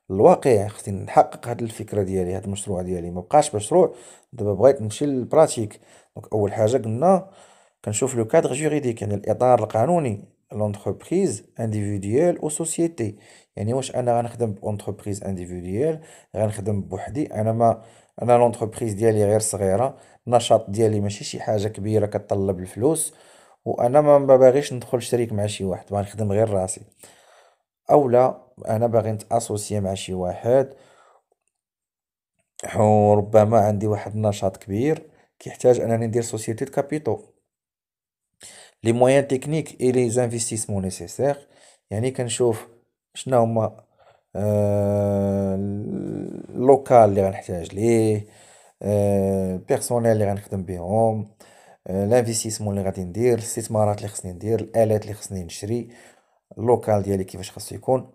للواقع خصني نحقق هاد الفكره ديالي هاد المشروع ديالي ما بقاش مشروع دابا بغيت نمشي للبراتيك دونك اول حاجه قلنا كنشوف لو كادر جوريديك يعني الاطار القانوني لونتربريز انديفيديال او سوسيتي يعني واش انا غنخدم بونتربريز انديفيديال غنخدم بوحدي انا ما انا لونتربريز ديالي غير صغيره النشاط ديالي ماشي شي حاجه كبيره كتطلب الفلوس وانا ما باغيش ندخل شريك مع شي واحد باغي نخدم غير راسي اولا انا باغي نتاسوسي مع شي واحد وربما عندي واحد النشاط كبير كيحتاج انني ندير سوسيتي دو كابيتو لي مويان تكنيك اي لي زانفستيسمون نيسيسير يعني كنشوف شنو هما اللوكال آه، اللي غنحتاج ليه البيرسونيل آه، اللي غنخدم بهم الانفستيسمون اللي غادي ندير الاستثمارات اللي خصني ندير الالات اللي خصني نشري اللوكال ديالي كيفاش خاصو يكون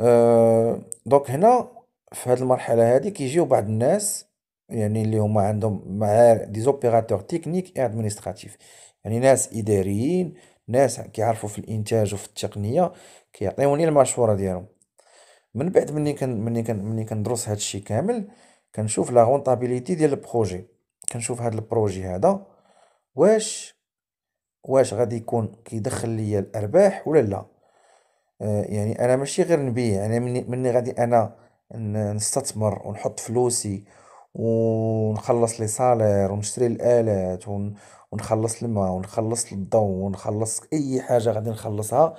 أه دونك هنا في هذه المرحله هذه كيجيو بعض الناس يعني اللي هما عندهم مع دي زوبيراتور تكنيك اي ادمنستراتيف يعني ناس اداريين ناس كيعرفوا في الانتاج وفي التقنيه كيعطيوني المشوره ديالهم من بعد مني كن مني كن مني كندرس هذا الشيء كامل كنشوف لا رونطابيليتي ديال البروجي كنشوف هذا البروجي هذا واش واش غادي يكون كيدخل ليا الارباح ولا لا آه يعني انا ماشي غير نبيع يعني انا مني, مني غادي انا نستثمر ونحط فلوسي ونخلص لي صالير ونشري الالات ونخلص الماء ونخلص الضوء ونخلص اي حاجه غادي نخلصها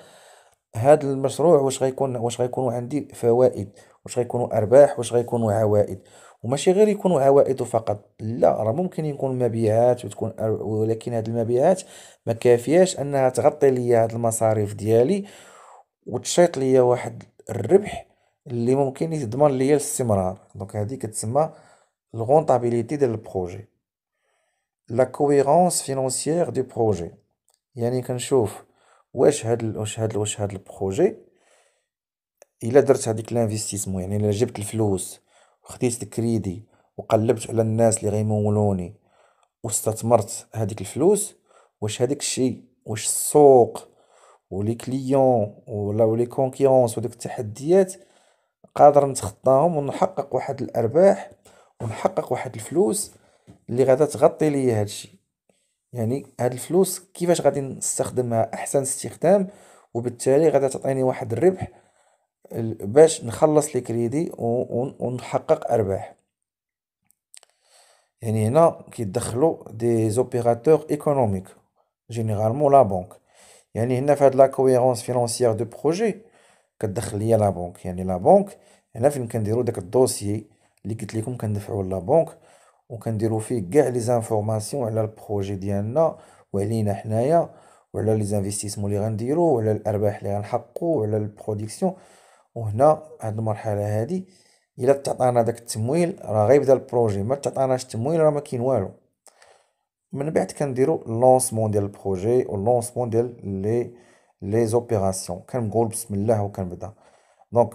هذا المشروع واش غيكون واش غيكونوا عندي فوائد واش غيكونوا ارباح واش غيكونوا عوائد وماشي غير يكونوا عوائد فقط لا راه ممكن يكون مبيعات وتكون ولكن هاد المبيعات ما كافياش انها تغطي ليا هاد المصاريف ديالي وتشيط ليا واحد الربح اللي ممكن يضمن ليا الاستمرار دونك هذه كتسمى الغونطابيليتي ديال البروجي لا كويرونس فينانسيير دو بروجي يعني كنشوف واش هاد واش هاد واش هاد البروجي الا درت هذيك الانفستيسمون يعني الا جبت الفلوس خديت الكريدي وقلبت على الناس اللي غيمولوني واستثمرت هذيك الفلوس واش هذاك الشيء واش السوق ولي كليون ولا ولي كونكيونس ودك التحديات قادر نتخطاهم ونحقق واحد الارباح ونحقق واحد الفلوس اللي غادا تغطي ليا هادشي الشيء يعني هاد الفلوس كيفاش غادي نستخدمها احسن استخدام وبالتالي غادا تعطيني واحد الربح باش نخلص لي كريدي ونحقق ارباح يعني هنا كيدخلوا دي زوبيراتور ايكونوميك جينيرالمون لا بنك يعني هنا في هاد لا كويرونس فينانسيير دو بروجي كتدخل ليا لا بنك يعني لا بنك هنا فين كنديروا داك الدوسي اللي قلت لكم كندفعوا لا بنك وكنديروا فيه كاع لي زانفورماسيون على البروجي ديالنا وعلينا حنايا وعلى لي زانفيستيسمون اللي غنديروا وعلى الارباح اللي غنحققوا وعلى البروديكسيون وهنا هاد المرحله هادي الا تعطانا داك التمويل راه غيبدا البروجي ما تعطاناش التمويل راه ما كاين والو من بعد كنديرو لونسمون ديال البروجي لونسمون ديال لي لي زوبيراسيون كنقول بسم الله وكنبدا دونك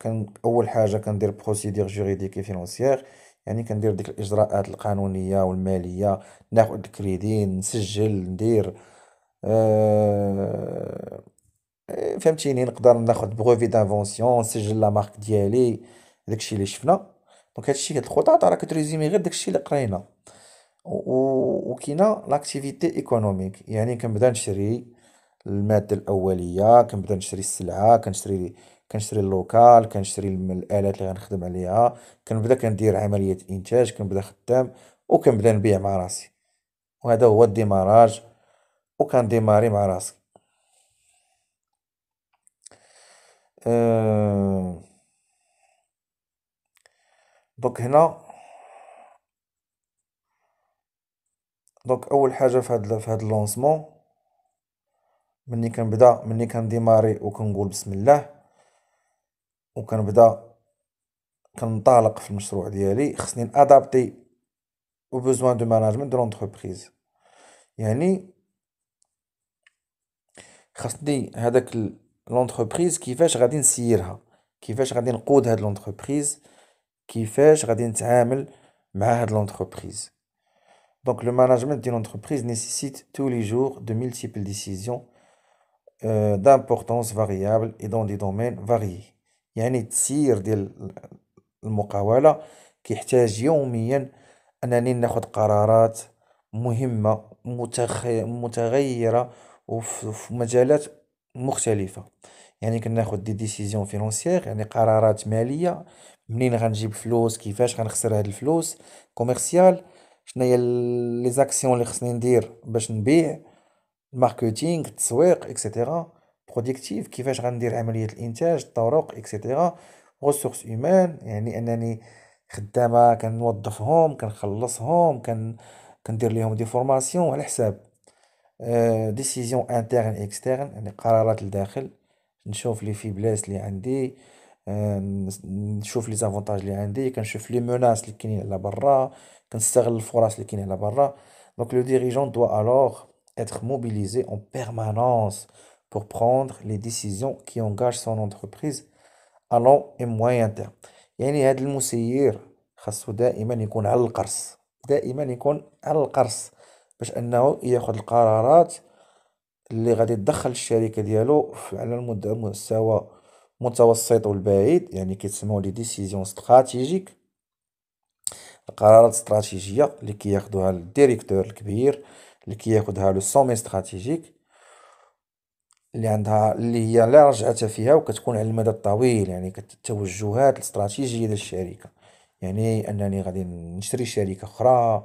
كان اول حاجه كندير بروسيدير جوريديك فينونسيير يعني كندير ديك الاجراءات القانونيه والماليه ناخذ الكريدي نسجل ندير آه فهمتيني نقدر ناخذ بروفي دانفونسيون نسجل لا مارك ديالي داكشي اللي شفنا دونك هادشي هاد الخطط راه كتريزيمي غير داكشي اللي قرينا وكاينه لاكتيفيتي ايكونوميك يعني كنبدا نشري الماده الاوليه كنبدا نشري السلعه كنشري كنشري اللوكال كنشري الالات اللي غنخدم عليها كنبدا كندير عمليه انتاج كنبدا خدام وكنبدا نبيع مع راسي وهذا هو الديماراج وكنديماري مع راسي دونك هنا دونك اول حاجه في هاد في هذا اللونسمون ملي كنبدا ملي كنديماري وكنقول بسم الله وكنبدا كنطلق في المشروع ديالي خصني نادابتي او بوزوان دو ماناجمنت دو لونتربريز يعني خصني هذاك l'entreprise qui غادي qui fait غادي l'entreprise qui fait نتعامل de l'entreprise donc le management d'une entreprise nécessite tous les jours de multiples décisions d'importance variable et dans des domaines variés il des كيحتاج يوميا قرارات مجالات مختلفه يعني كناخد دي ديسيزيون فينونسيير يعني قرارات ماليه منين غنجيب فلوس كيفاش غنخسر هاد الفلوس كوميرسيال شنو هي لي زاكسيون اللي خصني ندير باش نبيع الماركتينغ التسويق اكسيتيرا بروديكتيف كيفاش غندير عمليه الانتاج الطرق اكسيتيرا ريسورس هيومان يعني انني خدامه كنوظفهم كنخلصهم كن كندير ليهم دي فورماسيون على حساب décision interne et externe les décisions de l'intérieur on les faiblesses qu'il y on voit les avantages qu'il y a on chauffe les menaces qu'il y a on voit les forces donc le dirigeant doit alors être mobilisé en permanence pour prendre les décisions qui engagent son entreprise à long et moyen terme باش انه ياخذ القرارات اللي غادي تدخل الشركه ديالو على المدى مستوى متوسط والبعيد يعني كيتسموا لي ديسيزيون استراتيجيك القرارات الاستراتيجيه اللي كياخذوها الديريكتور الكبير اللي كياخذها لو سومي استراتيجيك اللي عندها اللي هي لا رجعه فيها وكتكون على المدى الطويل يعني التوجهات الاستراتيجيه ديال الشركه يعني انني غادي نشري شركه اخرى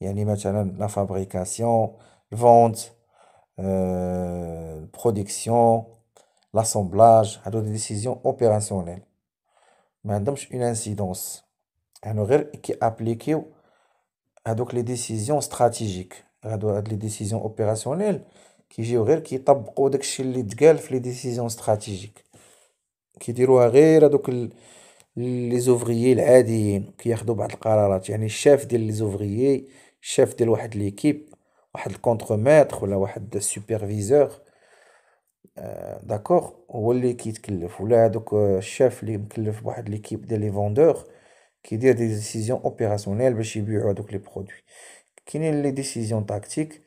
il y a les la fabrication, vente, euh, production, l'assemblage, à des décisions opérationnelles, mais donc une incidence, un qui appliqué à donc les décisions stratégiques, à les décisions opérationnelles, qui sont qui à des les décisions stratégiques, qui les ouvriers les les chefs des ouvriers chef de l'équipe, un contre-maître ou un superviseur. Euh, d'accord Ou le euh, chef de l'équipe des vendeurs qui dit des décisions opérationnelles pour bah, donc les produits. Qui a les décisions tactiques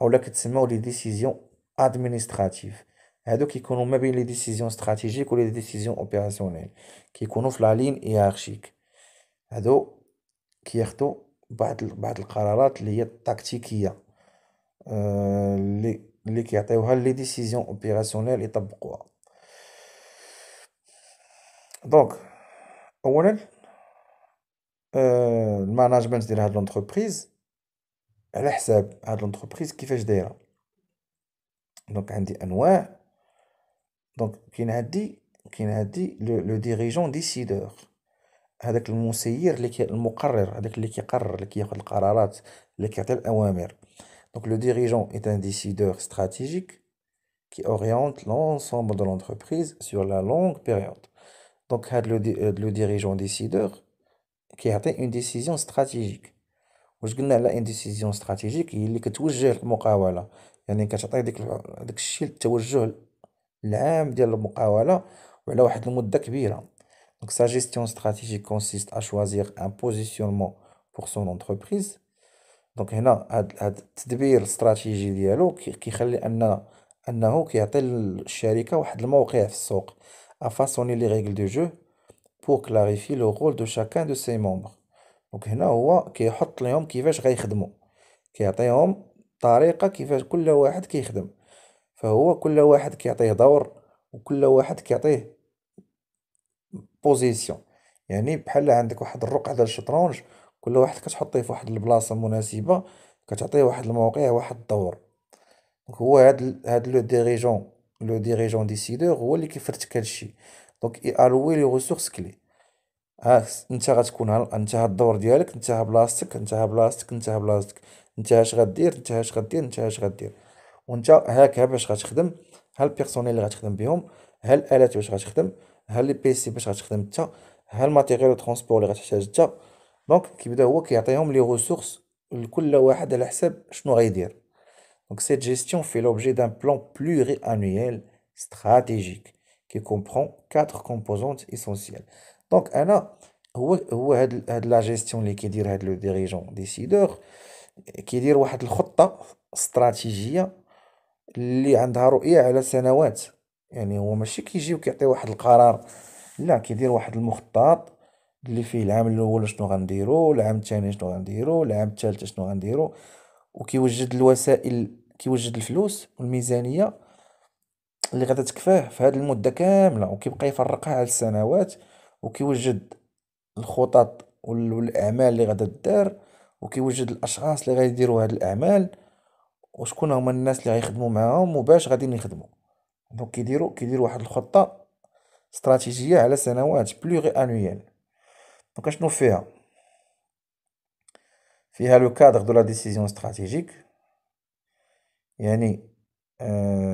ou les décisions administratives qui sont des les décisions stratégiques ou les décisions opérationnelles. Qui dans la ligne hiérarchique. Donc, qui est après les les décisions tactiques opérationnelles et donc le management de l'entreprise à l'entreprise qui fait dire donc y a donc qui n'a dit qui dit le dirigeant décideur هذاك المسير اللي كي المقرر هذاك اللي كيقرر اللي كياخذ القرارات اللي كيعطي الاوامر دونك لو ديريجون ايت ان ديسيدور استراتيجيك كي oriente لونسومبل دو l'entreprise سور لا longue بيريود دونك هاد لو ديريجون ديسيدور كيعطي اون ديسيزيون décision واش قلنا على اون ديسيزيون استراتيجيك هي اللي كتوجه المقاوله يعني كتعطي ديك داك التوجه العام ديال المقاوله وعلى واحد المده كبيره Donc sa gestion stratégique consiste à choisir un positionnement pour son entreprise. Donc هنا هاد هاد التدبير الاستراتيجي ديالو كيخلي ان انه كيعطي للشركه واحد الموقع في السوق à façonner les règles du jeu pour clarifier le rôle de chacun de ses membres. Donc هنا هو كيحط لهم كيفاش غيخدموا كيعطيهم طريقه كيفاش كل واحد كيخدم فهو كل واحد كيعطيه دور وكل واحد كيعطيه بوزيسيون يعني بحال عندك واحد الرقعة ديال الشطرنج كل واحد كتحطيه في واحد البلاصة مناسبة كتعطيه واحد الموقع واحد الدور دونك هو هاد هاد لو ديريجون لو ديريجون ديسيدور هو اللي كيفرتك هادشي دونك اي الوي لي ريسورس كلي ها انت غتكون انت الدور ديالك انت بلاصتك انت بلاصتك انت بلاصتك انت اش غدير انت اش غدير انت اش غدير وانت هاكا باش غتخدم ها بيرسونيل اللي غتخدم بهم ها الالات باش غتخدم ها لي بيسي باش غتخدم انت ها الماتيريال ترونسبور اللي غتحتاج انت دونك كيبدا هو كيعطيهم لي ريسورس لكل واحد على حساب شنو غيدير دونك سيت جيستيون في لوبجي دان بلان بلوري انويل استراتيجيك كي كومبرون 4 كومبوزونت اسونسيال دونك انا هو هو هاد هاد لا جيستيون اللي كيدير هاد لو ديريجون ديسيدور كيدير واحد الخطه استراتيجيه اللي عندها رؤيه على سنوات يعني هو ماشي كيجي وكيعطي واحد القرار لا كيدير واحد المخطط اللي فيه العام الاول شنو غنديرو العام الثاني شنو غنديرو العام الثالث شنو غنديرو وكيوجد الوسائل كيوجد الفلوس والميزانيه اللي غادا تكفاه في هذه المده كامله وكيبقى يفرقها على السنوات وكيوجد الخطط والاعمال اللي غادا دار وكيوجد الاشخاص اللي غيديروا هاد الاعمال وشكون هما الناس اللي غيخدموا معاهم وباش غادي يخدموا دونك كيديروا كيديروا واحد الخطه استراتيجيه على سنوات بلوغ انويال دونك اشنو فيها فيها لو كادر دو لا ديسيزيون استراتيجيك يعني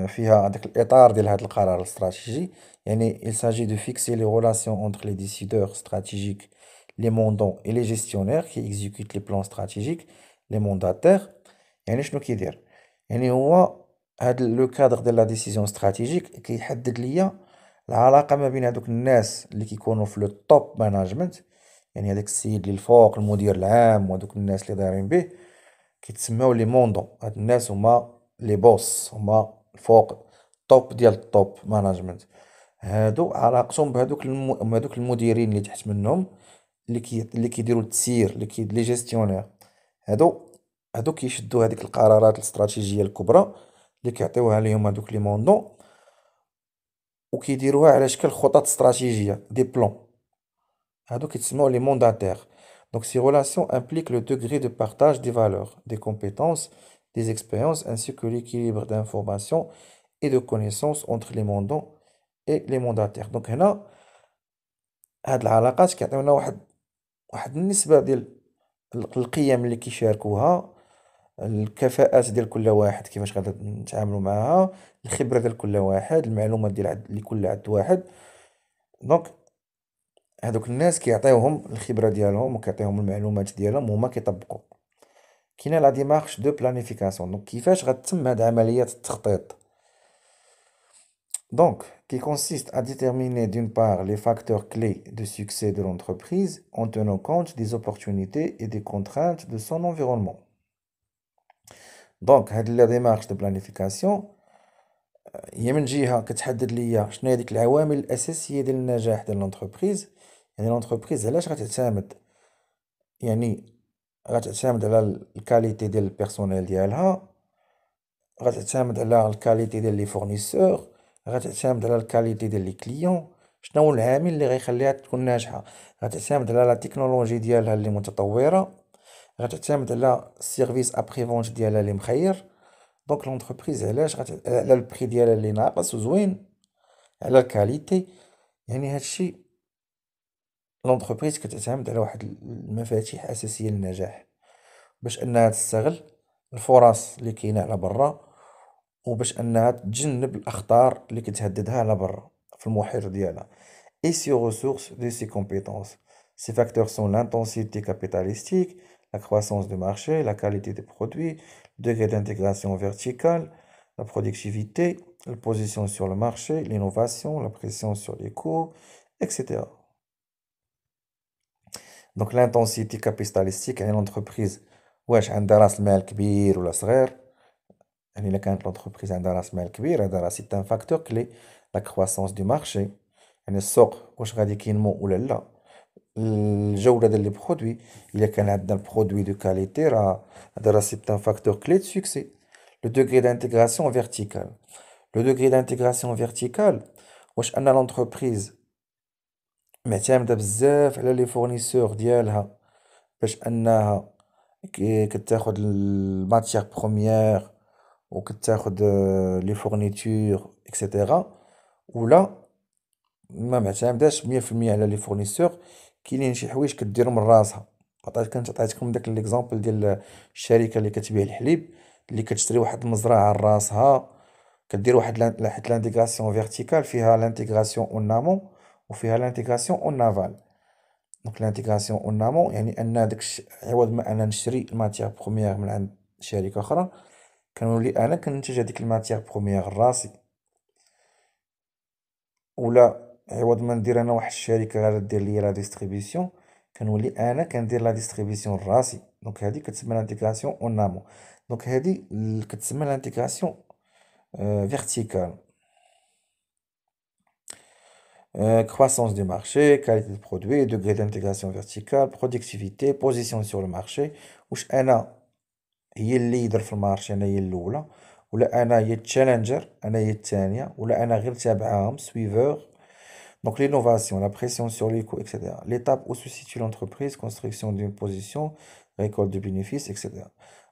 فيها هذاك الاطار ديال هذا القرار الاستراتيجي يعني il s'agit de fixer les relations entre les décideurs stratégiques les mandants et les gestionnaires qui exécutent les plans stratégiques les mandataires يعني شنو كيدير يعني هو هاد لو كادر ديال لا ديسيزيون ستراتيجيك كيحدد ليا العلاقه ما بين هادوك الناس اللي كيكونوا في لو توب ماناجمنت يعني هذاك السيد اللي الفوق المدير العام وهذوك الناس اللي دايرين به كيتسماو لي موندون هاد الناس هما لي بوس هما الفوق التوب ديال التوب ماناجمنت هادو علاقتهم بهذوك الم... بهذوك المديرين اللي تحت منهم اللي كي اللي كيديروا التسيير اللي كي لي جيستيونير هادو هادو كيشدوا هذيك القرارات الاستراتيجيه الكبرى qui كيعطيوها ليهم هذوك لي Donc ces relations impliquent le degré de partage des valeurs, des compétences, des expériences ainsi que l'équilibre d'informations et de connaissances entre les mandants et les mandataires. Donc هنا la capacité de tout le monde, est de travailler avec elle, l'expérience de tout le monde, les informations données à tout le monde, donc, ces gens-là qui leur donnent l'expérience qu'ils ont, qui leur donnent les informations qu'ils ont, mais qui ne les appliquent pas, c'est la démarche de planification. Donc, qui est chargé de mener à bien donc, qui consiste à déterminer d'une part les facteurs clés de succès de l'entreprise en tenant compte des opportunités et des contraintes de son environnement. دونك هاد لا ديمارش دو بلانيفيكاسيون آه، هي من جهه كتحدد ليا شنو هي ديك العوامل الاساسيه ديال النجاح ديال لونتربريز يعني لونتربريز علاش غتعتمد يعني غتعتمد على الكاليتي ديال البيرسونيل ديالها غتعتمد على الكاليتي ديال لي فورنيسور غتعتمد على الكاليتي ديال لي كليون شنو هو العامل اللي غيخليها تكون ناجحه غتعتمد على لا تكنولوجي ديالها اللي متطوره غتعتمد على السيرفيس ابري فونج ديالها اللي مخير دونك لونتربريز علاش غت... على البري ديالها اللي ناقص وزوين على الكاليتي يعني هادشي لونتربريز كتعتمد على واحد المفاتيح اساسيه للنجاح باش انها تستغل الفرص اللي كاينه على برا وباش انها تجنب الاخطار اللي كتهددها على برا في المحيط ديالها اي سي ريسورس دي سي كومبيتونس سي فاكتور سون لانتونسيتي كابيتاليستيك la croissance du marché, la qualité des produits, le degré d'intégration verticale, la productivité, la position sur le marché, l'innovation, la pression sur les coûts, etc. Donc l'intensité capitalistique, une entreprise l'entreprise. واش عندها un la كبير ولا صغير يعني الا كانت لونتربريز عندها راس مال كبير هذا un C'est un facteur clé, la croissance du marché, je les produits. Il produit de qualité. C'est un facteur clé de succès. Le degré d'intégration verticale. Le degré d'intégration verticale, l'entreprise, les fournisseurs, je des matières premières, fournitures, etc. ou là, les fournisseurs. كاينين شي حوايج كديرهم من راسها عطيت كنت عطيتكم داك ليكزامبل ديال الشركه اللي كتبيع الحليب اللي كتشري واحد المزرعه لراسها كدير واحد واحد لانتيغراسيون فيرتيكال فيها لانتيغراسيون اون نامون وفيها لانتيغراسيون اون نافال دونك لانتيغراسيون اون نامون يعني ان داك عوض ما انا نشري الماتيغ بروميير من عند شركه اخرى كنولي انا كننتج هذيك الماتيغ بروميير راسي ولا عوض ما ندير انا واحد الشركه غادا دير ليا لا ديستريبيسيون كنولي انا كندير لا ديستريبيسيون راسي دونك هادي كتسمى لانتيغراسيون اون امون دونك هادي كتسمى لانتيغراسيون فيرتيكال croissance du marché, qualité de produit, degré d'intégration verticale, productivité, position sur le marché. واش انا هي اللي يدير في المارشي انا هي الاولى ولا انا هي التشالنجر انا هي الثانيه ولا انا غير تابعهم سويفور donc l'innovation, la pression sur les coûts, etc. L'étape où se situe l'entreprise, construction d'une position, récolte de bénéfices, etc.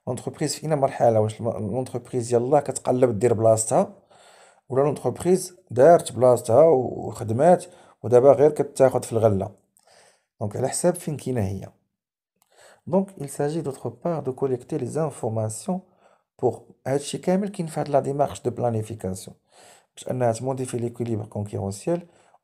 L'entreprise, فينا مرحلة واش l'entreprise يلا كتقلب دير بلاصتها ولا l'entreprise ou بلاصتها وخدمات ودابا غير كتاخد في الغلة. Donc على حساب فين كاينة Donc il s'agit d'autre part de collecter les informations pour هادشي Kamel كاين la démarche la planification. de planification باش انها تموديفي l'équilibre concurrentiel,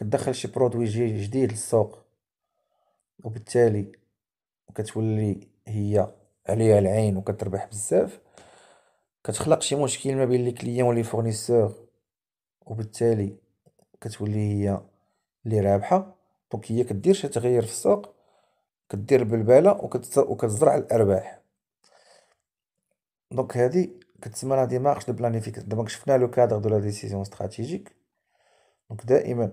كتدخل شي برودوي جديد للسوق وبالتالي كتولي هي عليها العين وكتربح بزاف كتخلق شي مشكل ما بين لي كليون لي فورنيسور وبالتالي كتولي هي اللي رابحه دونك هي كدير شي تغيير في السوق كدير بالبالة وكتزرع الارباح دونك هادي كتسمى لا ديمارش دو بلانيفيك دونك شفنا لو كادر دو لا ديسيزيون استراتيجيك دونك دائما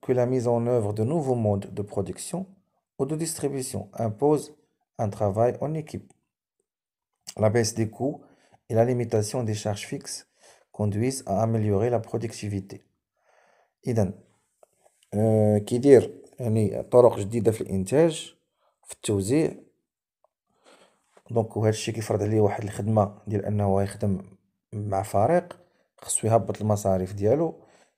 que la mise en œuvre de nouveaux modes de production ou de distribution impose un travail en équipe. La baisse des coûts et la limitation des charges fixes conduisent à améliorer la productivité. إذا euh, qui يدير يعني طرق جديدة في الإنتاج في التوزيع دونك وهذا الشيء كيفرض عليه واحد الخدمة ديال أنه يخدم مع فريق خصو يهبط المصاريف ديالو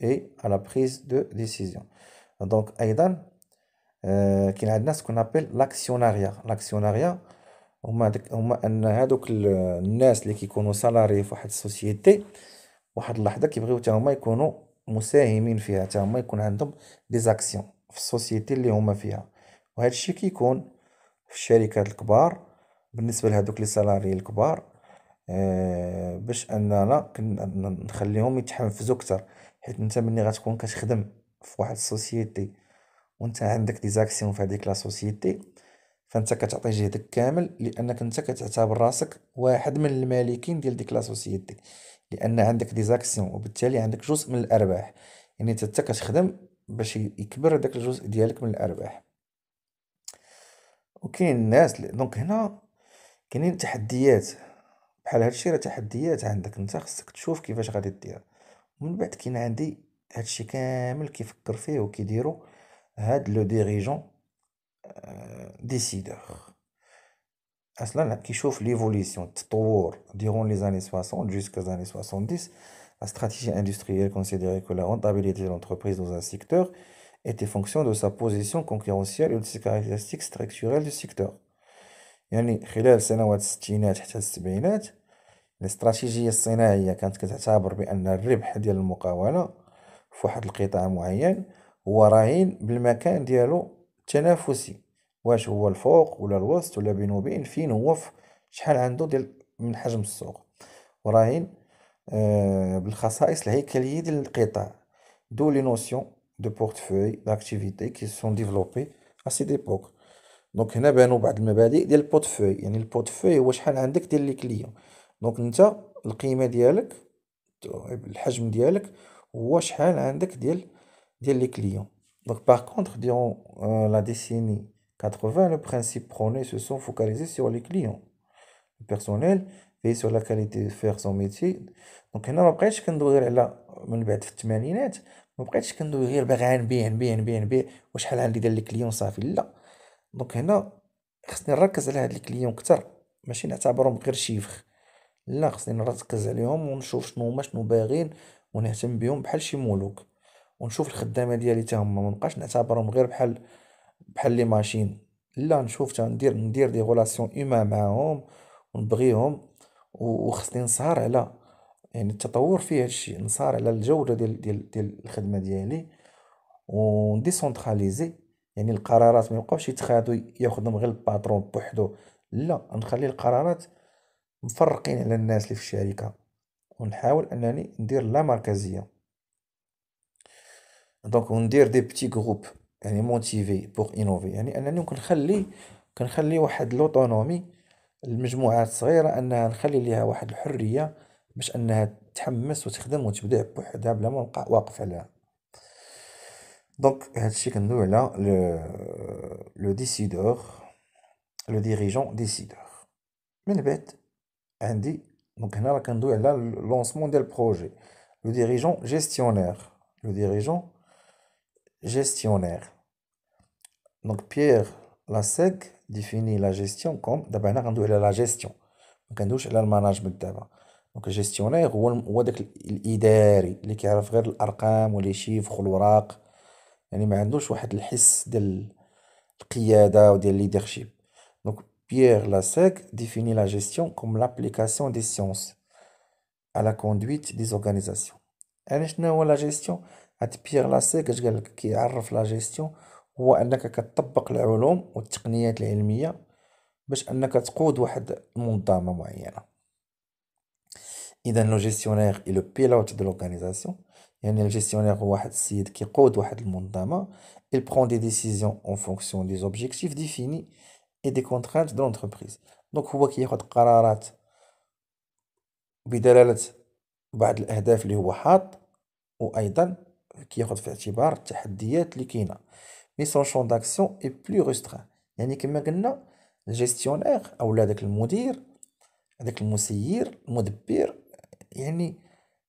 et à la prise de décision. Donc, Aidan, euh, qui a ce qu'on appelle l'actionnariat. L'actionnariat, هما ان هذوك الناس اللي كيكونوا سالاري في واحد السوسيتي واحد اللحظه كيبغيو حتى هما يكونوا مساهمين فيها حتى هما يكون عندهم دي زاكسيون في السوسيتي اللي هما فيها وهذا الشيء كيكون في الشركات الكبار بالنسبه لهذوك لي سالاري الكبار باش اننا نخليهم يتحفزوا اكثر حيت انت ملي غتكون كتخدم في واحد السوسيتي وانت عندك دي زاكسيون في هذيك لا سوسيتي فانت كتعطي جهدك كامل لانك انت كتعتبر راسك واحد من المالكين ديال ديك لا سوسيتي لان عندك دي زاكسيون وبالتالي عندك جزء من الارباح يعني انت كتخدم باش يكبر داك الجزء ديالك من الارباح وكاين الناس دونك هنا كاينين تحديات بحال هادشي راه تحديات عندك انت خصك تشوف كيفاش غادي دير ومن بعد كاين عندي هادشي كامل كيفكر فيه وكيديرو هاد لو ديريجون ديسيدور اصلا كيشوف ليفوليسيون التطور ديرون لي زاني 60 jusqu'aux années 70 La stratégie industrielle considérait que la rentabilité de l'entreprise dans un secteur était fonction de sa position concurrentielle et de ses caractéristiques structurelles du secteur. الاستراتيجيه الصناعيه كانت كتعتبر بان الربح ديال المقاوله في واحد القطاع معين هو رهين بالمكان ديالو التنافسي واش هو الفوق ولا الوسط ولا بين وبين فين هو شحال عنده ديال من حجم السوق وراهين آه بالخصائص الهيكليه ديال القطاع دو لي نوسيون دو بورتفوي داكتيفيتي كي سون ديفلوبي ا سي ديبوك دونك هنا بانوا بعض المبادئ ديال البورتفوي يعني البورتفوي هو شحال عندك ديال لي كليون دونك انت القيمه ديالك الحجم ديالك هو شحال عندك ديال ديال لي كليون دونك باغ كونتر ديرون لا ديسيني 80 لو برينسيپ prôné سو سون فوكاليزي sur لي كليون بيرسونيل personnel سو لا كاليتي qualité سون ميتي دونك هنا ما بقيتش كندوي غير على من بعد في الثمانينات ما بقيتش كندوي غير باغي نبيع نبيع نبيع نبيع وشحال عندي ديال لي كليون صافي لا دونك هنا خصني نركز على هاد لي كليون كثر ماشي نعتبرهم غير شيفخ لا خصني نركز عليهم ونشوف شنو هما شنو باغين ونهتم بهم بحال شي ملوك ونشوف الخدامه ديالي حتى هما ما نبقاش نعتبرهم غير بحال بحال لي ماشين لا نشوف حتى ندير ندير دي غولاسيون اوما معاهم ونبغيهم وخصني نسهر على يعني التطور فيه هادشي نسهر على الجوده ديال ديال ديال الخدمه ديالي ونديسونتراليزي يعني القرارات ما يبقاوش يتخادو ياخذهم غير الباترون بوحدو لا نخلي القرارات مفرقين على الناس اللي في الشركه ونحاول انني ندير لا مركزيه دونك وندير دي بتي جروب يعني موتيفي بوغ انوفي يعني انني كنخلي كنخلي واحد لوطونومي المجموعات الصغيره انها نخلي ليها واحد الحريه باش انها تحمس وتخدم وتبدع بوحدها بلا ما نبقى واقف عليها دونك هادشي كندوي على لو لو ديسيدور لو ديريجون ديسيدور من بعد On a le lancement du projet, le dirigeant gestionnaire, le dirigeant gestionnaire. donc Pierre Lassek définit la gestion comme, d'abord, la gestion, le management. Donc, le gestionnaire, c'est le qui les chiffres, le leadership. Pierre Lasek définit la gestion comme l'application des sciences à la conduite des organisations. Il y a une gestion la gestion, qui est la gestion, qui est la gestion, qui est la gestion, qui est la gestion, qui est la gestion, qui est la gestion, qui est la gestion, qui est la gestion, qui est gestionnaire et le pilote de l'organisation. Il y a une gestionnaire qui est la gestion, qui est la gestion. Il prend des décisions en fonction des objectifs définis. اي دي كونترينت دو لونتربريز دونك هو كياخد قرارات بدلاله بعض الاهداف اللي هو حاط وايضا كياخد في اعتبار التحديات اللي كاينه مي سون شون داكسيون اي بلو ريسترين يعني كما قلنا الجيستيونير او داك المدير داك المسير المدبر يعني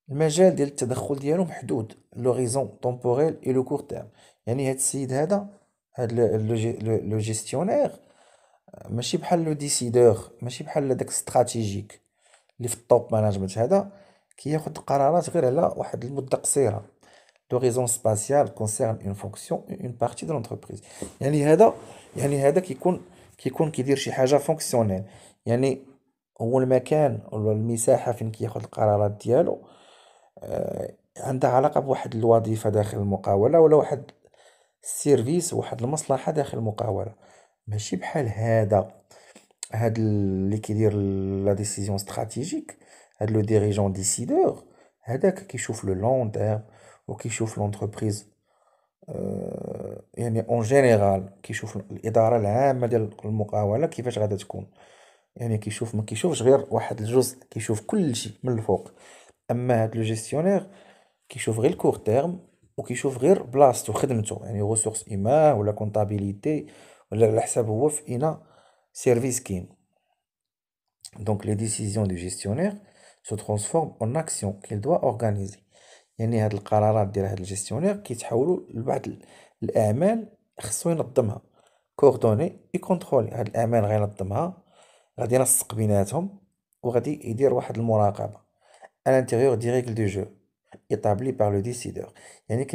المجال ديال التدخل ديالو محدود لوريزون تومبوريل اي لو كور تيرم يعني هاد السيد هذا هاد لو جيستيونير ماشي بحال لو ديسيدور ماشي بحال داك استراتيجيك اللي في الطوب مانجمنت هذا كياخد قرارات غير على واحد المده قصيره لوريزون سباسيال كونسيرن اون فونكسيون اون بارتي دو لونتربريز يعني هذا يعني هذا كيكون كيكون كيدير شي حاجه فونكسيونيل يعني هو المكان ولا المساحه فين كياخد القرارات ديالو آه عندها علاقه بواحد الوظيفه داخل المقاوله ولا واحد السيرفيس واحد المصلحه داخل المقاوله ماشي بحال هذا هاد اللي كيدير لا ديسيزيون استراتيجيك هاد لو ديريجون ديسيدور هذاك كيشوف لو لون تيرم وكيشوف لونتربريز يعني اون جينيرال كيشوف الاداره العامه ديال المقاوله كيفاش غادا تكون يعني كيشوف ما كيشوفش غير واحد الجزء كيشوف كل شيء من الفوق اما هاد لو جيستيونير كيشوف غير الكور تيرم وكيشوف غير بلاصتو خدمته يعني ريسورس ايما ولا كونطابيليتي ولا هو Donc les décisions du gestionnaire se transforment en actions qu'il doit organiser. يعني هاد القرارات ديال هاد الجيستيونير كيتحولوا لبعض الاعمال خصو ينظمها كوردوني هاد الاعمال غينظمها غادي ينسق بيناتهم وغادي يدير واحد المراقبه à l'intérieur des du jeu par يعني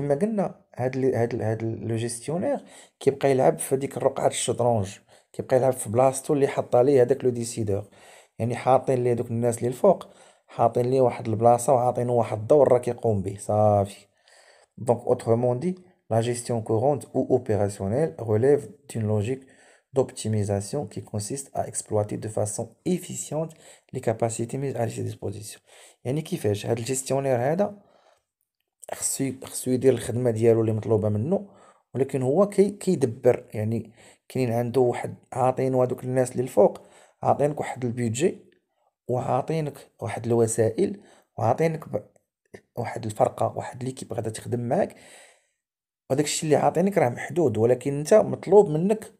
had le had had gestionnaire qui préleve dans des cartes de tranches qui préleve dans les blasters qui a mis dans les hades le decider, y a mis dans les hades les gens du haut, mis dans les un des blasters, mis dans un et il le fait, ça Donc autrement dit, la gestion courante ou opérationnelle relève d'une logique d'optimisation qui consiste à exploiter de façon efficiente les capacités mises à disposition. Y a ni qui fait, le gestionnaire, خصو خصو يدير الخدمه ديالو اللي مطلوبه منه ولكن هو كي كيدبر يعني كاينين عنده واحد عاطين هذوك الناس اللي الفوق عاطينك واحد البيدجي وعاطينك واحد الوسائل وعاطينك ب... واحد الفرقه واحد ليكيب غادا تخدم معاك وداك الشيء اللي عاطينك راه محدود ولكن انت مطلوب منك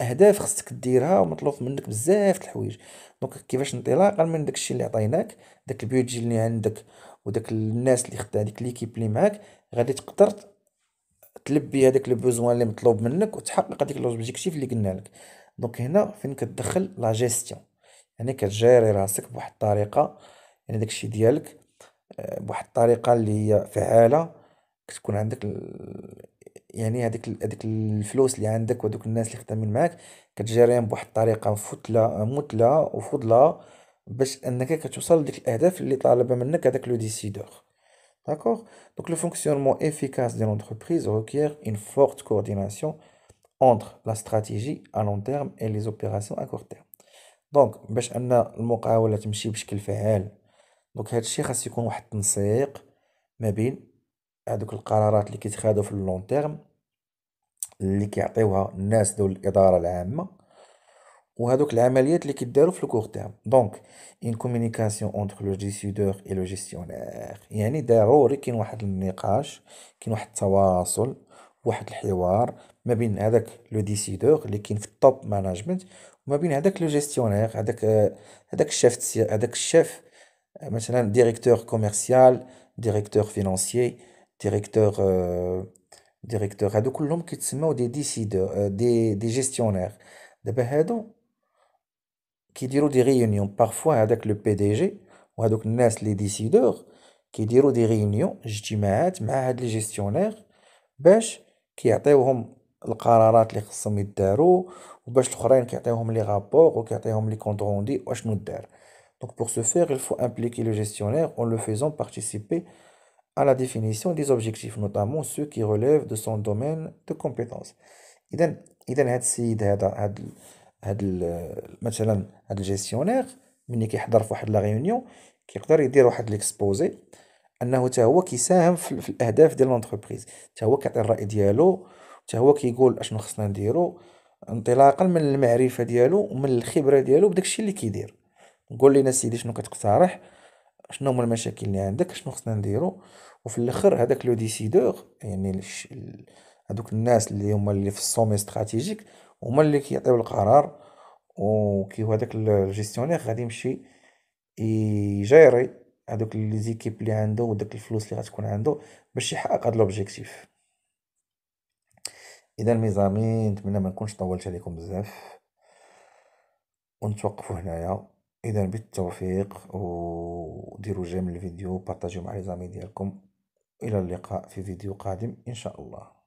اهداف خصك ديرها ومطلوب منك بزاف د الحوايج دونك كيفاش انطلاقا من داك الشيء اللي عطيناك داك البيدجي اللي عندك وداك الناس اللي خدام هذيك ليكيب اللي معاك غادي تقدر تلبي هذاك لو بوزوان اللي مطلوب منك وتحقق هذيك لوبجيكتيف اللي قلنا لك دونك هنا فين كتدخل لا جيستيون يعني كتجيري راسك بواحد الطريقه يعني داكشي ديالك آه، بواحد الطريقه اللي هي فعاله كتكون عندك يعني هذيك هذيك الفلوس اللي عندك ودوك الناس اللي خدامين معاك كتجيريهم بواحد الطريقه فتله متله وفضله باش انك كتوصل لديك الاهداف اللي طالب منك هذاك لو ديسيدور داكوغ دونك لو فونكسيونمون افيكاس دي لونتربريز ريكيير اون فورت كورديناسيون اونتر لا stratégie ا لون تيرم اي لي opérations ا court تيرم دونك باش ان المقاوله تمشي بشكل فعال دونك هادشي خاص يكون واحد التنسيق ما بين هذوك القرارات اللي كيتخادو في اللون تيرم اللي كيعطيوها الناس دول الاداره العامه وهذوك العمليات اللي كيداروا في الكور تيرم دونك ان كومونيكاسيون اونتر لو ديسيدور اي لو جيستيونير يعني ضروري كاين واحد النقاش كاين واحد التواصل واحد الحوار ما بين هذاك لو ديسيدور اللي كاين في التوب مانجمنت وما بين هذاك لو جيستيونير هذاك هذاك الشيف هذاك الشيف مثلا ديريكتور كوميرسيال ديريكتور فينانسيي ديريكتور ديريكتور هادو كلهم كيتسموا دي ديسيدور دي دي جيستيونير دابا هادو qui diront des réunions parfois avec le PDG ou avec e les décideurs qui diront des réunions dis, مع avec les gestionnaires باش كيعطيوهم القرارات اللي خصهم يداروا وباش الاخرين كيعطيوهم لي رابور وكيعطيوهم لي كونط روندي واشنو دار Donc pour ce faire, il faut impliquer le gestionnaire en le faisant participer à la définition des objectifs, notamment ceux qui relèvent de son domaine de compétence. هذا السيد هذا هذا هاد مثلا هاد الجيستيونير ملي كيحضر فواحد لا ريونيون كيقدر يدير واحد ليكسبوزي انه حتى هو كيساهم في, الاهداف ديال لونتربريز حتى هو كيعطي الراي ديالو حتى هو كيقول اشنو خصنا نديرو انطلاقا من المعرفه ديالو ومن الخبره ديالو بداكشي اللي كيدير قول لينا سيدي شنو كتقترح شنو هما المشاكل اللي عندك شنو خصنا نديرو وفي الاخر هذاك لو ديسيدور يعني هذوك الناس اللي هما اللي في السومي استراتيجيك هما اللي كيعطيو القرار وكي هذاك الجيستيونير غادي يمشي يجيري هذوك لي زيكيب اللي عنده وداك الفلوس اللي غتكون عنده باش يحقق هذا لوبجيكتيف اذا ميزامي نتمنى ما نكونش طولت عليكم بزاف ونتوقفوا هنايا اذا بالتوفيق وديروا جيم الفيديو بارطاجيو مع لي زامي ديالكم الى اللقاء في فيديو قادم ان شاء الله